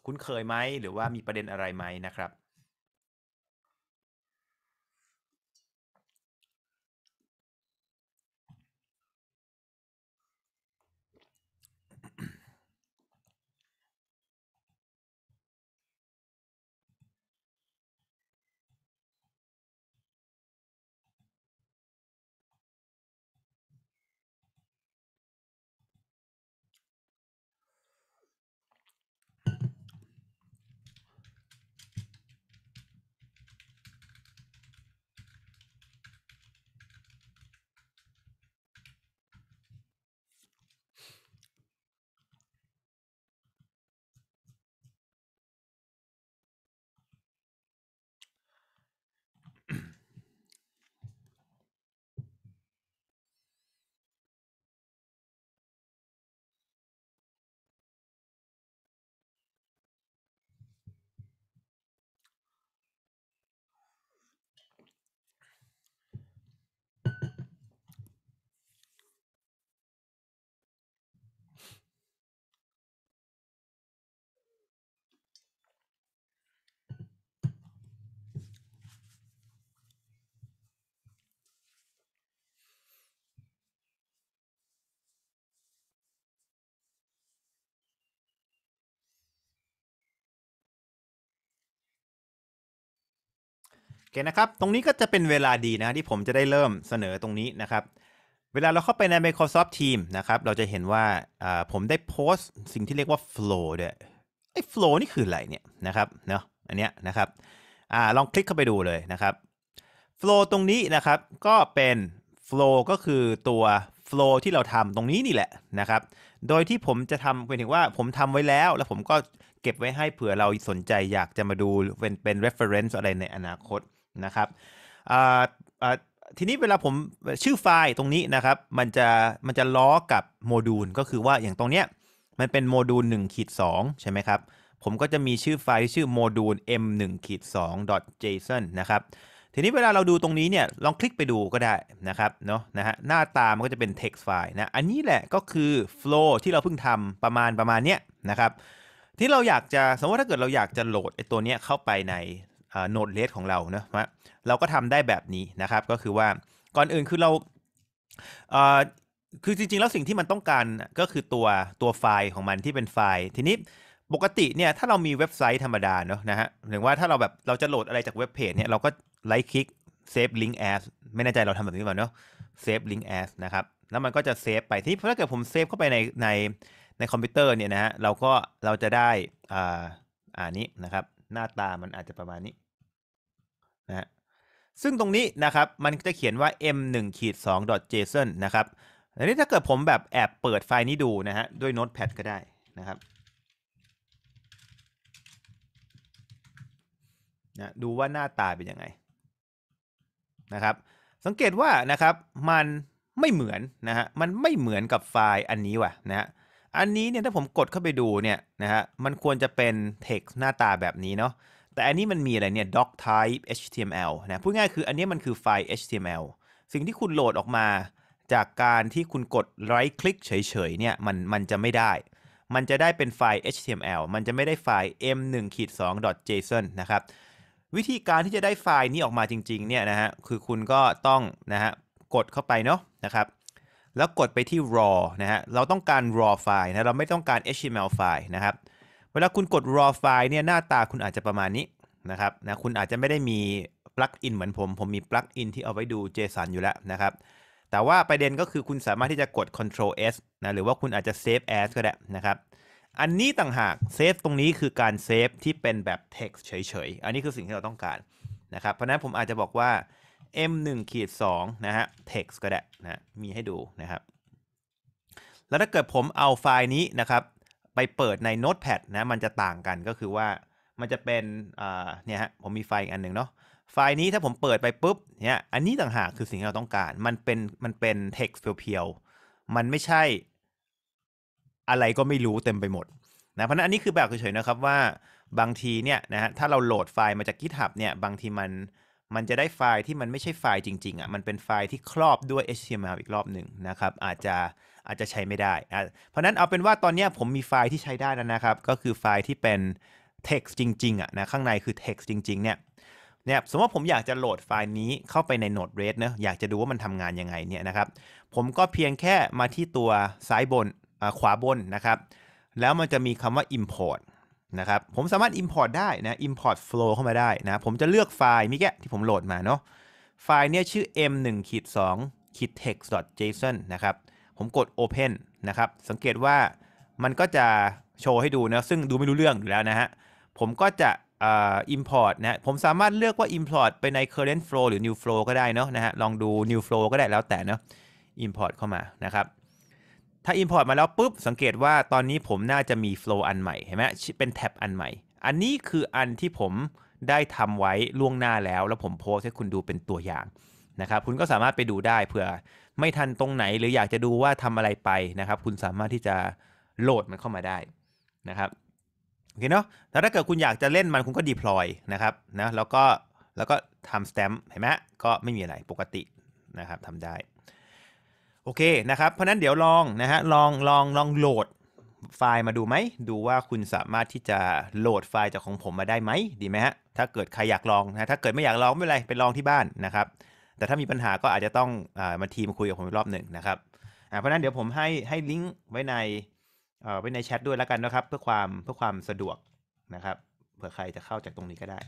คุ้นเคยไหมหรือว่ามีประเด็นอะไรไหมนะครับคนะครับตรงนี้ก็จะเป็นเวลาดีนะที่ผมจะได้เริ่มเสนอตรงนี้นะครับ เวลาเราเข้าไปใน Microsoft Teams นะครับเราจะเห็นว่าผมได้โพสต์สิ่งที่เรียกว่า Flow ด้วยไอ้ Flow นี่คืออะไรเนี่ยนะครับเนาะอันเนี้ยนะครับอลองคลิกเข้าไปดูเลยนะครับ Flow ตรงนี้นะครับก็เป็น Flow ก็คือตัว Flow ที่เราทำตรงนี้นี่แหละนะครับ โดยที่ผมจะทำเป็นถึงว่าผมทำไว้แล้วแล้วผมก็เก็บไว้ให้เผื่อเราสนใจอยากจะมาดูเป็นเป็น reference อะไรในอนาคตนะครับทีนี้เวลาผมชื่อไฟล์ตรงนี้นะครับมันจะมันจะล้อกับโมดูลก็คือว่าอย่างตรงเนี้ยมันเป็นโมดูล1ขีด2ใช่ไหมครับ ผมก็จะมีชื่อไฟล์ที่ชื่อโมดูล m 1ขีด2 json นะครับทีนี้เวลาเราดูตรงนี้เนี่ยลองคลิกไปดูก็ได้นะครับเนาะนะฮะหน้าตามันก็จะเป็น text file นะอันนี้แหละก็คือ flow ที่เราเพิ่งทำประมาณประมาณเนี้ยนะครับที่เราอยากจะสมมติว่าถ้าเกิดเราอยากจะโหลดไอ้ตัวเนี้ยเข้าไปในโนดเลสของเราเนะเราก็ทำได้แบบนี้นะครับ ก็คือว่าก่อนอื่นคือเราคือจริงๆ แล้วสิ่งที่มันต้องการก็คือตัวตัวไฟล์ของมันที่เป็นไฟล์ ทีนี้ปกติเนี่ยถ้าเรามีเว็บไซต์ธรรมดาเนาะนะฮะหรือว่าถ้าเราแบบเราจะโหลดอะไรจากเว็บเพจเนี่ยเราก็ไลค์คลิกเซฟลิงก์แอสไม่แน่ใจเราทำแบบนี้เปล่าเนาะเซฟลิงก์แอสนะครับ แล้วมันก็จะเซฟไปที่ถ้าเกิดผมเซฟเข้าไปในในในคอมพิวเตอร์เนี่ยนะฮะเราก็เราจะได้อ่าอ่านี้นะครับหน้าตามันอาจจะประมาณนี้นะซึ่งตรงนี้นะครับมันจะเขียนว่า m1-2.json นะครับอันนี้ถ้าเกิดผมแบบแอบเปิดไฟล์นี้ดูนะฮะด้วยโน้ตแพดก็ได้นะครับนะดูว่าหน้าตาเป็นยังไงนะครับ สังเกตว่านะครับมันไม่เหมือนนะฮะมันไม่เหมือนกับไฟล์อันนี้ว่ะนะฮะอันนี้เนี่ยถ้าผมกดเข้าไปดูเนี่ยนะฮะมันควรจะเป็น text หน้าตาแบบนี้เนาะแต่อันนี้มันมีอะไรเนี่ย doc type html นะพูดง่ายคืออันนี้มันคือไฟล์ html สิ่งที่คุณโหลดออกมาจากการที่คุณกด right click เฉยๆเนี่ยมันมันจะไม่ได้ มันจะได้เป็นไฟล์ html มันจะไม่ได้ไฟล์ m1-2.json นะครับวิธีการที่จะได้ไฟล์นี้ออกมาจริงๆเนี่ยนะฮะคือคุณก็ต้องนะฮะกดเข้าไปเนาะนะครับแล้วกดไปที่ raw นะฮะ เราต้องการ raw ไฟล์นะ เราไม่ต้องการ html ไฟล์นะครับ เวลาคุณกด raw ไฟล์เนี่ย หน้าตาคุณอาจจะประมาณนี้นะครับ นะ คุณอาจจะไม่ได้มีปลั๊กอินเหมือนผม ผมมีปลั๊กอินที่เอาไว้ดู JSON อยู่แล้วนะครับ แต่ว่าประเด็น ก็คือคุณสามารถที่จะกด Ctrl o n o S นะ หรือว่าคุณอาจจะ Save As ก็ได้นะครับ อันนี้ต่างหาก Save ตรงนี้คือการ Save ที่เป็นแบบ text เฉยๆ อันนี้คือสิ่งที่เราต้องการนะครับ เพราะนั้นผมอาจจะบอกว่า M1 ขีด2นะฮะ text ก็ได้นะมีให้ดูนะครับ แล้วถ้าเกิดผมเอาไฟล์นี้นะครับ ไปเปิดใน Notepad นะมันจะต่างกันก็คือว่ามันจะเป็นเนี่ยฮะผมมีไฟล์อีกอันหนึ่งเนาะไฟล์นี้ถ้าผมเปิดไปปุ๊บเนี่ยอันนี้ต่างหากคือสิ่งที่เราต้องการมันเป็นมันเป็น text เพียวๆ มันไม่ใช่ อะไรก็ไม่รู้เต็มไปหมด นะเพราะนั้นอันนี้คือแบบเฉยๆนะครับว่าบางทีเนี่ยนะฮะถ้าเราโหลดไฟล์มาจาก GitHub เนี่ยบางทีมันมันจะได้ไฟล์ที่มันไม่ใช่ไฟล์จริงๆอ่ะ มันเป็นไฟล์ที่ครอบด้วย HTML อีกรอบหนึ่งนะครับ อาจจะอาจจะใช้ไม่ได้ เพราะนั้นเอาเป็นว่าตอนนี้ผมมีไฟล์ที่ใช้ได้แล้วนะครับ ก็คือไฟล์ที่เป็น text จริงๆอ่ะนะ ข้างในคือ text จริงๆเนี่ยเนี่ย สมมติว่าผมอยากจะโหลดไฟล์นี้เข้าไปใน Node-RED เนะอยากจะดูว่ามันทำงานยังไงเนี่ยนะครับ ผมก็เพียงแค่มาที่ตัวซ้ายบนขวาบนนะครับ แล้วมันจะมีคำว่า import นะครับผมสามารถ Import ได้นะ Import Flow เข้ามาได้นะ ผมจะเลือกไฟล์มิแกที่ผมโหลดมาเนาะไฟล์เนี่ยชื่อ m 1ขีด2ขีด text json นะครับผมกด Open นะครับสังเกตว่ามันก็จะโชว์ให้ดูนะซึ่งดูไม่รู้เรื่องอยู่แล้วนะฮะผมก็จะอิมพอร์ตนะผมสามารถเลือกว่า Import ไปใน current flow หรือ new flow ก็ได้เนาะนะฮะลองดู new flow ก็ได้แล้วแต่เนาะ import เข้ามานะครับถ้า Import มาแล้วปุ๊บ สังเกตว่าตอนนี้ผมน่าจะมี Flow อันใหม่เห็นไหมเป็นแท็บอันใหม่ อันนี้คืออันที่ผมได้ทำไว้ล่วงหน้าแล้ว แล้วผมโพสให้คุณดูเป็นตัวอย่างนะครับ คุณก็สามารถไปดูได้เผื่อไม่ทันตรงไหน หรืออยากจะดูว่าทำอะไรไปนะครับ คุณสามารถที่จะโหลดมันเข้ามาได้นะครับโอเคเนาะแล้วถ้าเกิดคุณอยากจะเล่นมันคุณก็ดีพลอยนะครับนะแล้วก็แล้วก็ทำสเต็มเห็นไหมก็ไม่มีอะไรปกตินะครับทำได้โอเคนะครับ เพราะนั้นเดี๋ยวลองนะฮะ ลอง ลอง ลองโหลดไฟล์มาดูไหม ดูว่าคุณสามารถที่จะโหลดไฟล์จากของผมมาได้ไหม ดีไหมฮะ ถ้าเกิดใครอยากลองนะ ถ้าเกิดไม่อยากลองไม่เป็นไรไปลองที่บ้านนะครับ แต่ถ้ามีปัญหาก็อาจจะต้องอมาทีมคุยกับผมอีกรอบหนึ่งนะครับ เพราะนั้นเดี๋ยวผมให้ให้ลิงก์ไว้ในไว้ในแชทด้วยแล้วกันนะครับ เพื่อความเพื่อความสะดวกนะครับ เผื่อใครจะเข้าจากตรงนี้ก็ได้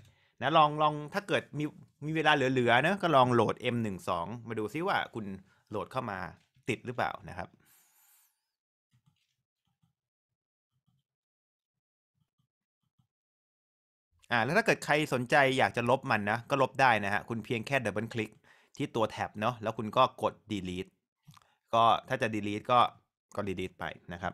นะ ลอง ลอง ถ้าเกิดมีมีเวลาเหลือๆนะก็ลองโหลด M12 มาดูซิว่าคุณโหลดเข้ามาติดหรือเปล่านะครับอ่าแล้วถ้าเกิดใครสนใจอยากจะลบมันนะก็ลบได้นะฮะคุณเพียงแค่ดับเบิลคลิกที่ตัวแท็บเนาะแล้วคุณก็กด delete ก็ถ้าจะ delete ก็ก็ delete ไปนะครับ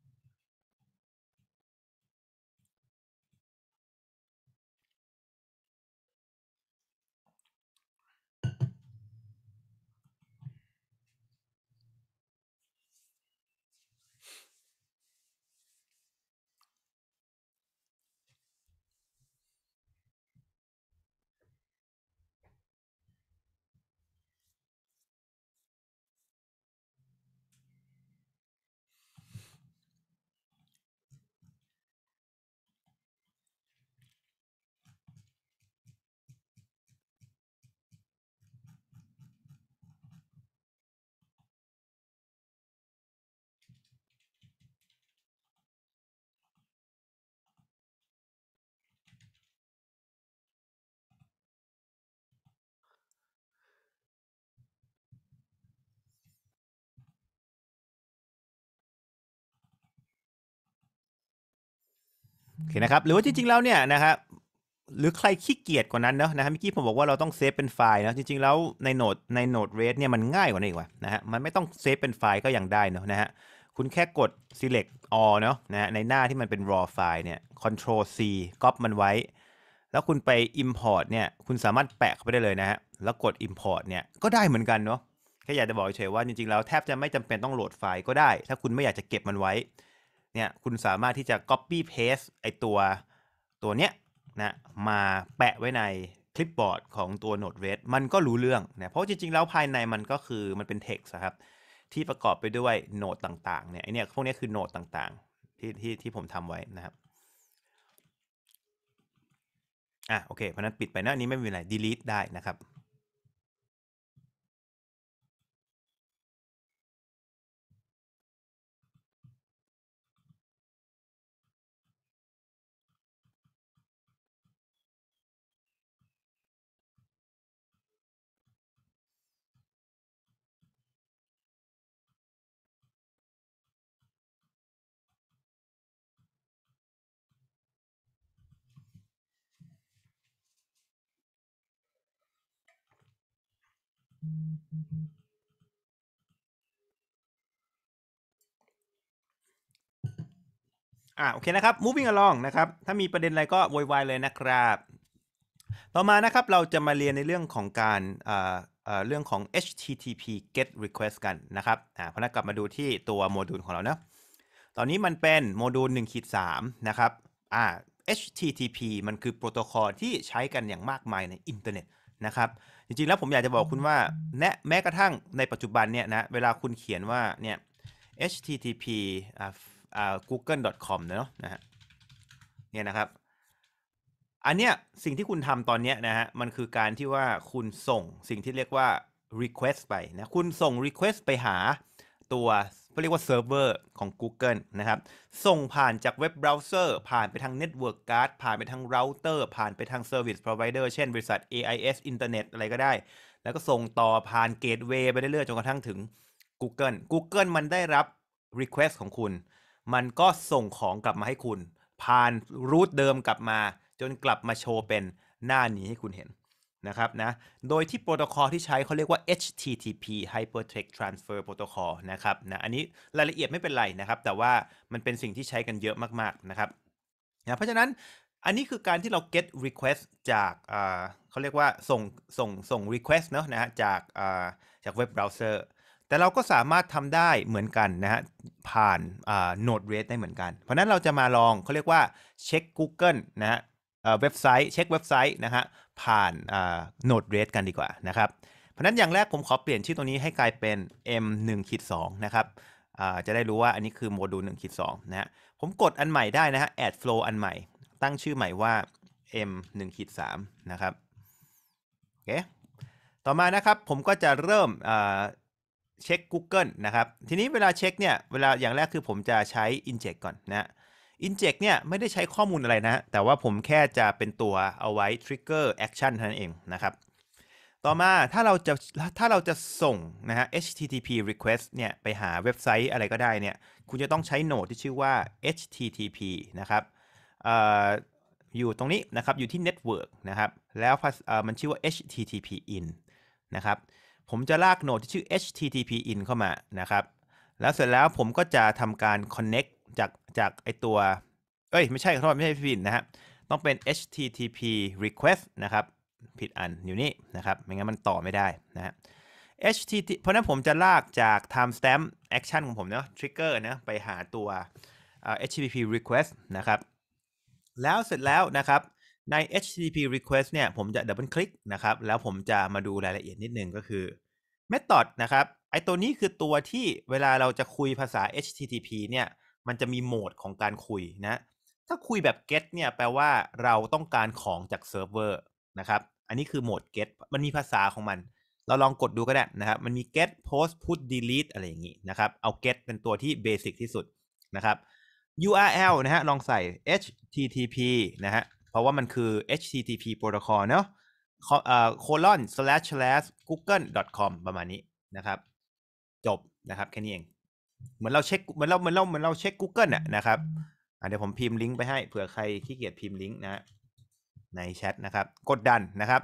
โอเคนะครับหรือว่าจริงๆแล้วเนี่ยนะครับหรือใครขี้เกียจกว่านั้นเนาะนะฮะเมื่อกี้ผมบอกว่าเราต้องเซฟเป็นไฟล์นะจริง ๆ แล้วในโหนดในโหนดเรสเนี่ยมันง่ายกว่านี้กว่านะฮะมันไม่ต้องเซฟเป็นไฟล์ก็ยังได้เนาะนะฮะคุณแค่กด select all เนาะนะในหน้าที่มันเป็น raw ไฟล์เนี่ย control c ก๊อปมันไว้ แล้วคุณไป import เนี่ยคุณสามารถแปะเข้าไปได้เลยนะฮะแล้วกด import เนี่ยก็ได้เหมือนกันเนาะแค่อยากจะบอกเฉยๆว่าจริงๆแล้วแทบจะไม่จำเป็นต้องโหลดไฟล์ก็ได้ ถ้าคุณไม่อยากจะเก็บมันไว้เนี่ยคุณสามารถที่จะ Copy Paste ไอตัวตัวเนี้ยนะมาแปะไว้ในคลิปบอร์ดของตัว Node-RED มันก็รู้เรื่องนะเพราะจริงๆ แล้วภายในมันก็คือมันเป็น text ครับ ที่ประกอบไปด้วยโน้ต่างๆ เนี่ยไอเนี้ยพวกนี้คือโน้ต่างๆ ที่ที่ที่ผมทำไว้นะครับอ่ะโอเคเพราะนั้นปิดไปนะนี้ไม่มีอะไร delete ได้นะครับอ่าโอเคนะครับ moving along นะครับ ถ้ามีประเด็นอะไรก็โวยวายเลยนะครับ ต่อมานะครับเราจะมาเรียนในเรื่องของการเรื่องของ HTTP GET request กันนะครับ อ่าเพราะนักกลับมาดูที่ตัวโมดูลของเราเนะตอนนี้มันเป็นโมดูล1ขีด3นะครับ อ่า HTTP มันคือโปรโตคอลที่ใช้กันอย่างมากมายในอินเทอร์เน็ตนะครับจริงๆแล้วผมอยากจะบอกคุณว่าแแม้กระทั่งในปัจจุบันเนี่ยนะเวลาคุณเขียนว่าเนี่ย http google com เนาะนะฮะเนี่ยนะครับ อันเนี้ยสิ่งที่คุณทำตอนเนี้ยนะฮะมันคือการที่ว่าคุณส่งสิ่งที่เรียกว่า request ไปนะคุณส่ง request ไปหาตัวเรียกว่าเซิร์ฟเวอร์ของ Google นะครับ ส่งผ่านจากเว็บเบราว์เซอร์ ผ่านไปทางเน็ตเวิร์กการ์ดผ่านไปทางเราเตอร์ผ่านไปทางเซอร์วิสพร็อเวเดอร์เช่นบริษัท AIS Internet อะไรก็ได้ แล้วก็ส่งต่อผ่านเกตเวย์ไปเรื่อยๆจนกระทั่งถึง Google Google มันได้รับ Request ของคุณ มันก็ส่งของกลับมาให้คุณ ผ่านรูทเดิมกลับมา จนกลับมาโชว์เป็นหน้านี้ให้คุณเห็นนะครับนะ โดยที่โปรโตคอลที่ใช้เขาเรียกว่า HTTP Hypertext Transfer Protocol นะครับนะ อันนี้รายละเอียดไม่เป็นไรนะครับ แต่ว่ามันเป็นสิ่งที่ใช้กันเยอะมากๆนะครับ นะ เพราะฉะนั้นอันนี้คือการที่เรา get request จากเขาเรียกว่าส่งส่งส่ง request เนาะนะฮะ จากจากเว็บเบราว์เซอร์ แต่เราก็สามารถทำได้เหมือนกันนะฮะ ผ่าน Node REST ได้เหมือนกัน เพราะนั้นเราจะมาลองเขาเรียกว่าเช็ค Google นะฮะเว็บไซต์ เช็คเว็บไซต์นะฮะผ่านโนดเรสกันดีกว่านะครับเพราะนั้นอย่างแรกผมขอเปลี่ยนชื่อตรงนี้ให้กลายเป็น m 1ขีด2นะครับจะได้รู้ว่าอันนี้คือโมดูล1ขีด2นะฮะผมกดอันใหม่ได้นะฮะ add flow อันใหม่ ตั้งชื่อใหม่ว่า m 1ขีด3นะครับ โอเค ต่อมานะครับผมก็จะเริ่มเช็ค Google นะครับ ทีนี้เวลาเช็คเนี่ย เวลาอย่างแรกคือผมจะใช้ inject ก่อนนะ Inject เนี่ยไม่ได้ใช้ข้อมูลอะไรนะแต่ว่าผมแค่จะเป็นตัวเอาไว้ Trigger Action นั่นเองนะครับต่อมาถ้าเราจะถ้าเราจะส่งนะฮะ HTTP request เนี่ยไปหาเว็บไซต์อะไรก็ได้เนี่ยคุณจะต้องใช้โนดที่ชื่อว่า HTTP นะครับอยู่ตรงนี้นะครับอยู่ที่ Network นะครับแล้วมันชื่อว่า HTTP in นะครับผมจะลากโนดที่ชื่อ HTTP in เข้ามานะครับแล้วเสร็จแล้วผมก็จะทำการ connect จากจากไอตัว เอ้ยไม่ใช่ขอโทษไม่ใช่ผิดนะฮะต้องเป็น http request นะครับผิดอันอยู่นี่นะครับ ไม่งั้นมันต่อไม่ได้นะฮะ http เพราะนั้นผมจะลากจาก timestamp action ของผมเนาะ trigger นะไปหาตัว http request นะครับแล้วเสร็จแล้วนะครับใน http request เนี่ยผมจะ double click นะครับแล้วผมจะมาดูรายละเอียดนิดนึงก็คือ method นะครับไอตัวนี้คือตัวที่เวลาเราจะคุยภาษา http เนี่ยมันจะมีโหมดของการคุยนะ ถ้าคุยแบบ get เนี่ยแปลว่าเราต้องการของจากเซิร์ฟเวอร์นะครับ อันนี้คือโหมด get มันมีภาษาของมัน เราลองกดดูก็ได้นะครับ มันมี get post put delete อะไรอย่างนี้นะครับ เอา get เป็นตัวที่เบสิกที่สุดนะครับ URL นะฮะ ลองใส่ http นะฮะ เพราะว่ามันคือ http โปรโตคอลเนาะโคลอน slash slash google com ประมาณนี้นะครับ จบนะครับแค่นี้เองเหมือนเราเช็คเหมือนเราเหมือนเราเหมือนเราเช็ค Google น่ะนะครับเดี๋ยวผมพิมพ์ลิงก์ไปให้เผื่อใครขี้เกียจพิมพ์ลิงก์นะในแชทนะครับ กดดันนะครับ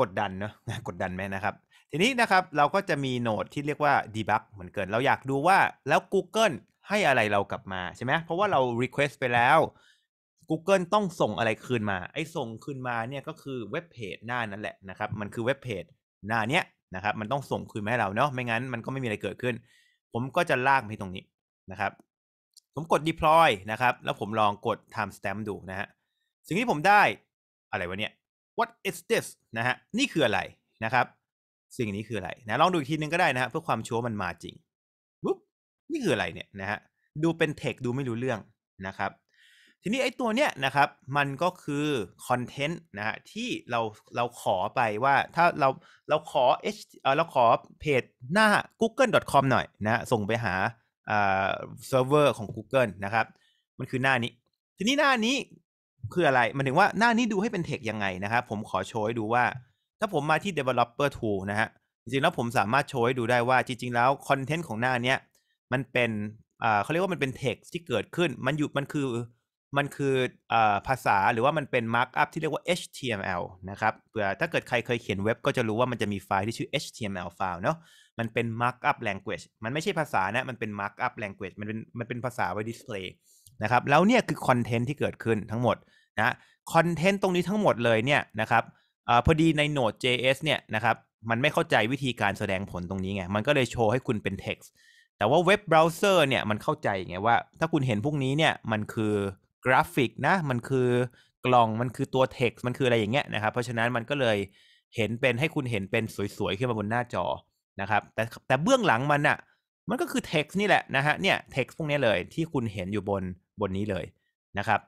กดดันเนาะกดดันไหมนะครับ ทีนี้นะครับเราก็จะมีโหนดที่เรียกว่า debug เหมือนเกิน เราอยากดูว่าแล้ว Google ให้อะไรเรากลับมา ใช่ไหมเพราะว่าเรา request ไปแล้ว Google ต้องส่งอะไรคืนมา ไอ้ส่งคืนมาเนี่ยก็คือเว็บเพจหน้านั่นแหละนะครับมันคือเว็บเพจหน้าเนี้ยนะครับมันต้องส่งคืนมาให้เราเนาะไม่งั้นมันก็ไม่มีอะไรเกิดขึ้นผมก็จะลากไปตรงนี้นะครับ ผมกด deploy นะครับ แล้วผมลองกด timestamp ดูนะฮะ สิ่งที่ผมได้อะไรวะเนี่ย what is this นะฮะ นี่คืออะไรนะครับ สิ่งนี้คืออะไรนะลองดูอีกทีนึงก็ได้นะฮะ เพื่อความชัวร์มันมาจริงปุ๊บนี่คืออะไรเนี่ยนะฮะ ดูเป็นเทคดูไม่รู้เรื่องนะครับทีนี้ไอ้ตัวเนี้ยนะครับ มันก็คือคอนเทนต์นะฮะที่เราเราขอไปว่าถ้าเราเราขอเออเราขอเพจหน้า google.com หน่อยนะส่งไปหาอ่าเซิร์ฟเวอร์ของ Google นะครับ มันคือหน้านี้ ทีนี้หน้านี้คืออะไรมันถึงว่าหน้านี้ดูให้เป็นเทคยังไงนะครับ ผมขอโชยดูว่า ถ้าผมมาที่ developer tool นะฮะจริงๆแล้วผมสามารถโชยดูได้ว่าจริง ๆแล้วคอนเทนต์ของหน้านี้มันเป็นอ่าเขาเรียกว่ามันเป็นเทคกที่เกิดขึ้นมันอยู่มันคือมันคืออภาษาหรือว่ามันเป็น markup ที่เรียกว่า HTML นะครับ เผื่อถ้าเกิดใครเคยเขียนเว็บก็จะรู้ว่ามันจะมีไฟล์ที่ชื่อ HTML file เนาะมันเป็น markup language มันไม่ใช่ภาษานะ มันเป็น markup language มันเป็นมันเป็นภาษาไว้ display นะครับ แล้วเนี่ยคือคอนเทนต์ที่เกิดขึ้นทั้งหมดนะ คอนเทนต์ตรงนี้ทั้งหมดเลยเนี่ยนะครับอพอดีใน Node.js เนี่ยนะครับ มันไม่เข้าใจวิธีการแสดงผลตรงนี้ไง มันก็เลยโชว์ให้คุณเป็น text แต่ว่าเว็บเบราว์เซอร์เนี่ยมันเข้าใจไงว่าถ้าคุณเห็นพวกนี้เนี่ยมันคือกราฟิกนะมันคือกล่องมันคือตัวเท็กซ์มันคืออะไรอย่างเงี้ยนะครับ เพราะฉะนั้นมันก็เลยเห็นเป็นให้คุณเห็นเป็นสวยๆ ขึ้นมาบนหน้าจอนะครับแต่แต่เบื้องหลังมันอะมันก็คือเท็กซ์นี่แหละนะฮะเนี่ยเท็กซ์พวกนี้เลยที่คุณเห็นอยู่บนบนนี้เลยนะครับ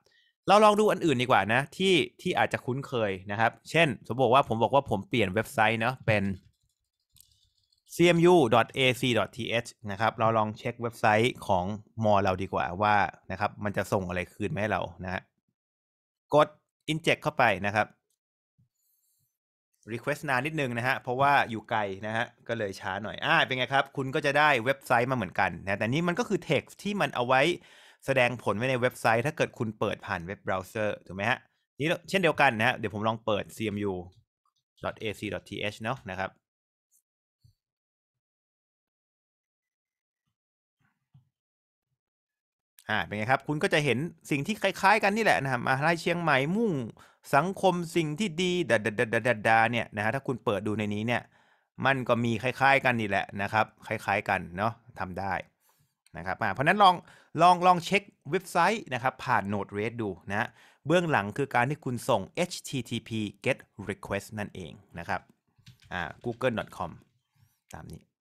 เราลองดูอันอื่นดีกว่านะที่ที่อาจจะคุ้นเคยนะครับ เช่น สมมติว่าผมบอกว่าผมเปลี่ยนเว็บไซต์เนาะเป็น cmu.ac.th นะครับ เราลองเช็คเว็บไซต์ของมอเราดีกว่าว่านะครับ มันจะส่งอะไรคืนมาให้เรานะฮะกด inject เข้าไปนะครับ request นานนิดนึงนะฮะเพราะว่าอยู่ไกลนะฮะ ก็เลยช้าหน่อย อ่า เป็นไงครับ คุณก็จะได้เว็บไซต์มาเหมือนกันนะ แต่นี้มันก็คือ text ที่มันเอาไว้แสดงผลไว้ในเว็บไซต์ ถ้าเกิดคุณเปิดผ่านเว็บเบราว์เซอร์ ถูกไหมฮะนี่เช่นเดียวกันนะฮะเดี๋ยวผมลองเปิด cmu.ac.th เนาะนะครับอ่าเป็นไงครับ คุณก็จะเห็นสิ่งที่คล้ายๆ กันนี่แหละนะครับมาไล่เชียงใหม่มุ่งสังคมสิ่งที่ดีดาดาดาดาดาเนี่ยนะฮะถ้าคุณเปิดดูในนี้เนี่ยมันก็มีคล้าย ๆ กันนี่แหละนะครับ คล้ายๆกันเนาะทำได้นะครับเพราะนั้นลองลองลองเช็คเว็บไซต์นะครับผ่าน Node-RED ดูนะเบื้องหลังคือการที่คุณส่ง http get request นั่นเองนะครับอ่า google.com ตามนี้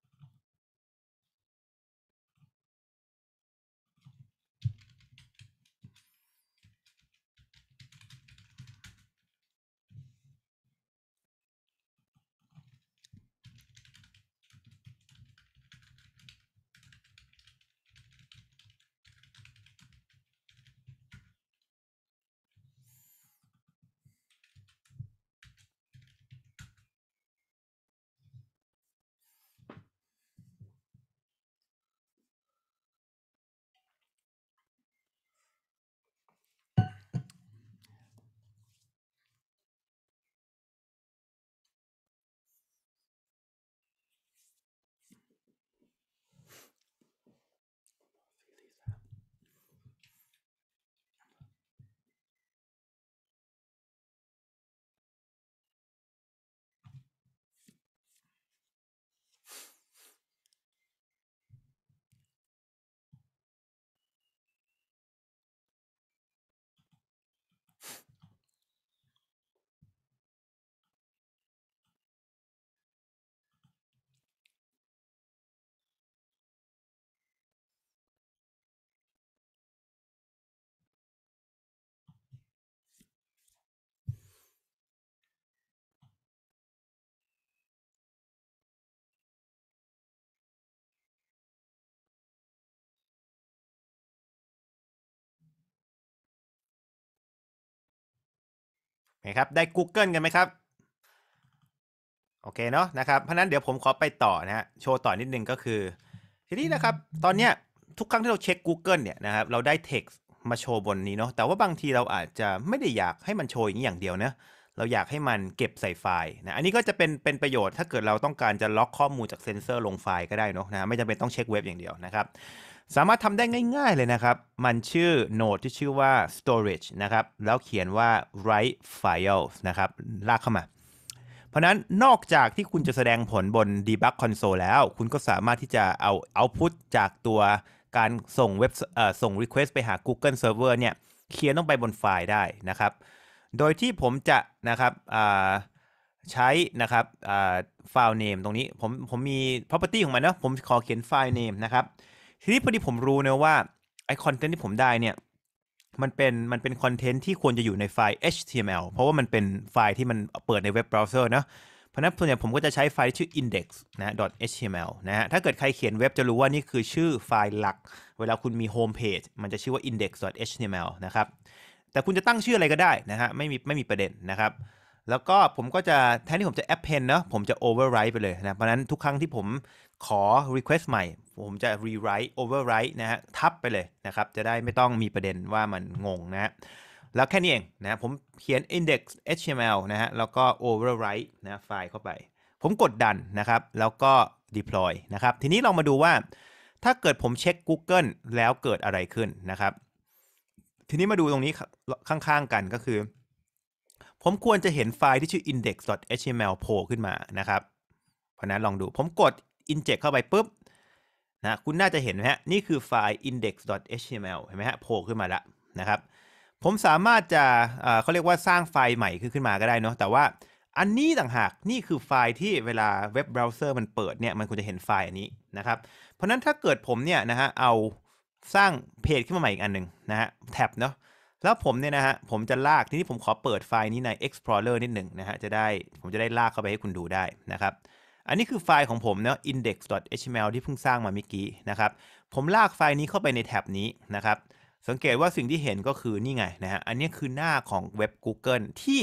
เห็นครับได้ Google กันไหมครับโอเคเนาะนะครับเพราะนั้นเดี๋ยวผมขอไปต่อนะฮะโชว์ต่อ นิดนึงก็คือ ทีนี้นะครับ ตอนเนี้ยทุกครั้งที่เราเช็ค Google เนี่ยนะครับ เราได้ text มาโชว์บนนี้เนาะแต่ว่าบางทีเราอาจจะไม่ได้อยากให้มันโชว์อย่างนี้ อย่างเดียวนะเราอยากให้มันเก็บใส่ไฟล์นะอันนี้ก็จะเป็นเป็นประโยชน์ถ้าเกิดเราต้องการจะล็อกข้อมูลจากเซนเซอร์ ลงไฟล์ก็ได้เนาะนะไม่จำเป็นต้องเช็คเว็บอย่างเดียวนะครับสามารถทำได้ง่ายๆเลยนะครับ มันชื่อโนดที่ชื่อว่า storage นะครับ แล้วเขียนว่า write files นะครับ ลากเข้ามา เพราะนั้นนอกจากที่คุณจะแสดงผลบน debug console แล้ว คุณก็สามารถที่จะเอา output จากตัวการส่งเว็บส่ง request ไปหา Google Server เนี่ย เขียนลงไปบนไฟล์ได้นะครับ โดยที่ผมจะนะครับใช้นะครับ file name ตรงนี้ ผมผมมี property ของมันนะผมขอเขียน file name นะครับทีนี้พอดีผมรู้นะว่า ไอคอนเทนต์ที่ผมได้เนี่ยมันเป็นมันเป็นคอนเทนต์ที่ควรจะอยู่ในไฟล์ HTML เพราะว่ามันเป็นไฟล์ที่มันเปิดในเว็บเบราว์เซอร์นะเพราะนั้นส่วนใหญ่ผมก็จะใช้ไฟล์ชื่อ index นะ .html นะฮะถ้าเกิดใครเขียนเว็บจะรู้ว่านี่คือชื่อไฟล์หลัก เวลาคุณมีโฮมเพจมันจะชื่อว่า index.html นะครับแต่คุณจะตั้งชื่ออะไรก็ได้นะฮะไม่มีไม่มีประเด็นนะครับแล้วก็ผมก็จะแทนที่ผมจะ append เนาะผมจะ override ไปเลยนะเพราะนั้นทุกครั้งที่ผมขอ request ใหม่ผมจะ rewrite overwrite นะฮะทับไปเลยนะครับ จะได้ไม่ต้องมีประเด็นว่ามันงงนะฮะแล้วแค่นี้เองนะผมเขียน index html นะฮะแล้วก็ overwrite นะไฟล์เข้าไป ผมกดดันนะครับ แล้วก็ deploy นะครับทีนี้เรามาดูว่าถ้าเกิดผมเช็ค Google แล้วเกิดอะไรขึ้นนะครับ ทีนี้มาดูตรงนี้ข้างๆ กันก็คือ ผมควรจะเห็นไฟล์ที่ชื่อ index.html โผล่ขึ้นมานะครับ เพราะนั้นลองดูผมกด inject เข้าไปปุ๊บนะคุณน่าจะเห็นไหมฮะ นี่คือไฟล์ index.html เห็นไหมฮะโผล่ขึ้นมาแล้วนะครับ ผมสามารถจะเขาเรียกว่าสร้างไฟล์ใหม่ขึ้นมาก็ได้เนาะ แต่ว่าอันนี้ต่างหาก นี่คือไฟล์ที่เวลาเว็บเบราว์เซอร์มันเปิดเนี่ย มันควรจะเห็นไฟล์อันนี้นะครับ เพราะนั้นถ้าเกิดผมเนี่ยนะฮะ เอาสร้างเพจขึ้นมาใหม่อีกอันหนึ่งนะฮะแท็บเนาะ แล้วผมเนี่ยนะฮะ ผมจะลาก ทีนี้ผมขอเปิดไฟล์นี้ใน Explorer นิดหนึ่งนะฮะ จะได้ผมจะได้ลากเข้าไปให้คุณดูได้นะครับอันนี้คือไฟล์ของผมเนาะ index.html ที่เพิ่งสร้างมาเมื่อกี้นะครับ ผมลากไฟล์นี้เข้าไปในแท็บนี้นะครับ สังเกตว่าสิ่งที่เห็นก็คือนี่ไงนะฮะ อันนี้คือหน้าของเว็บ Google ที่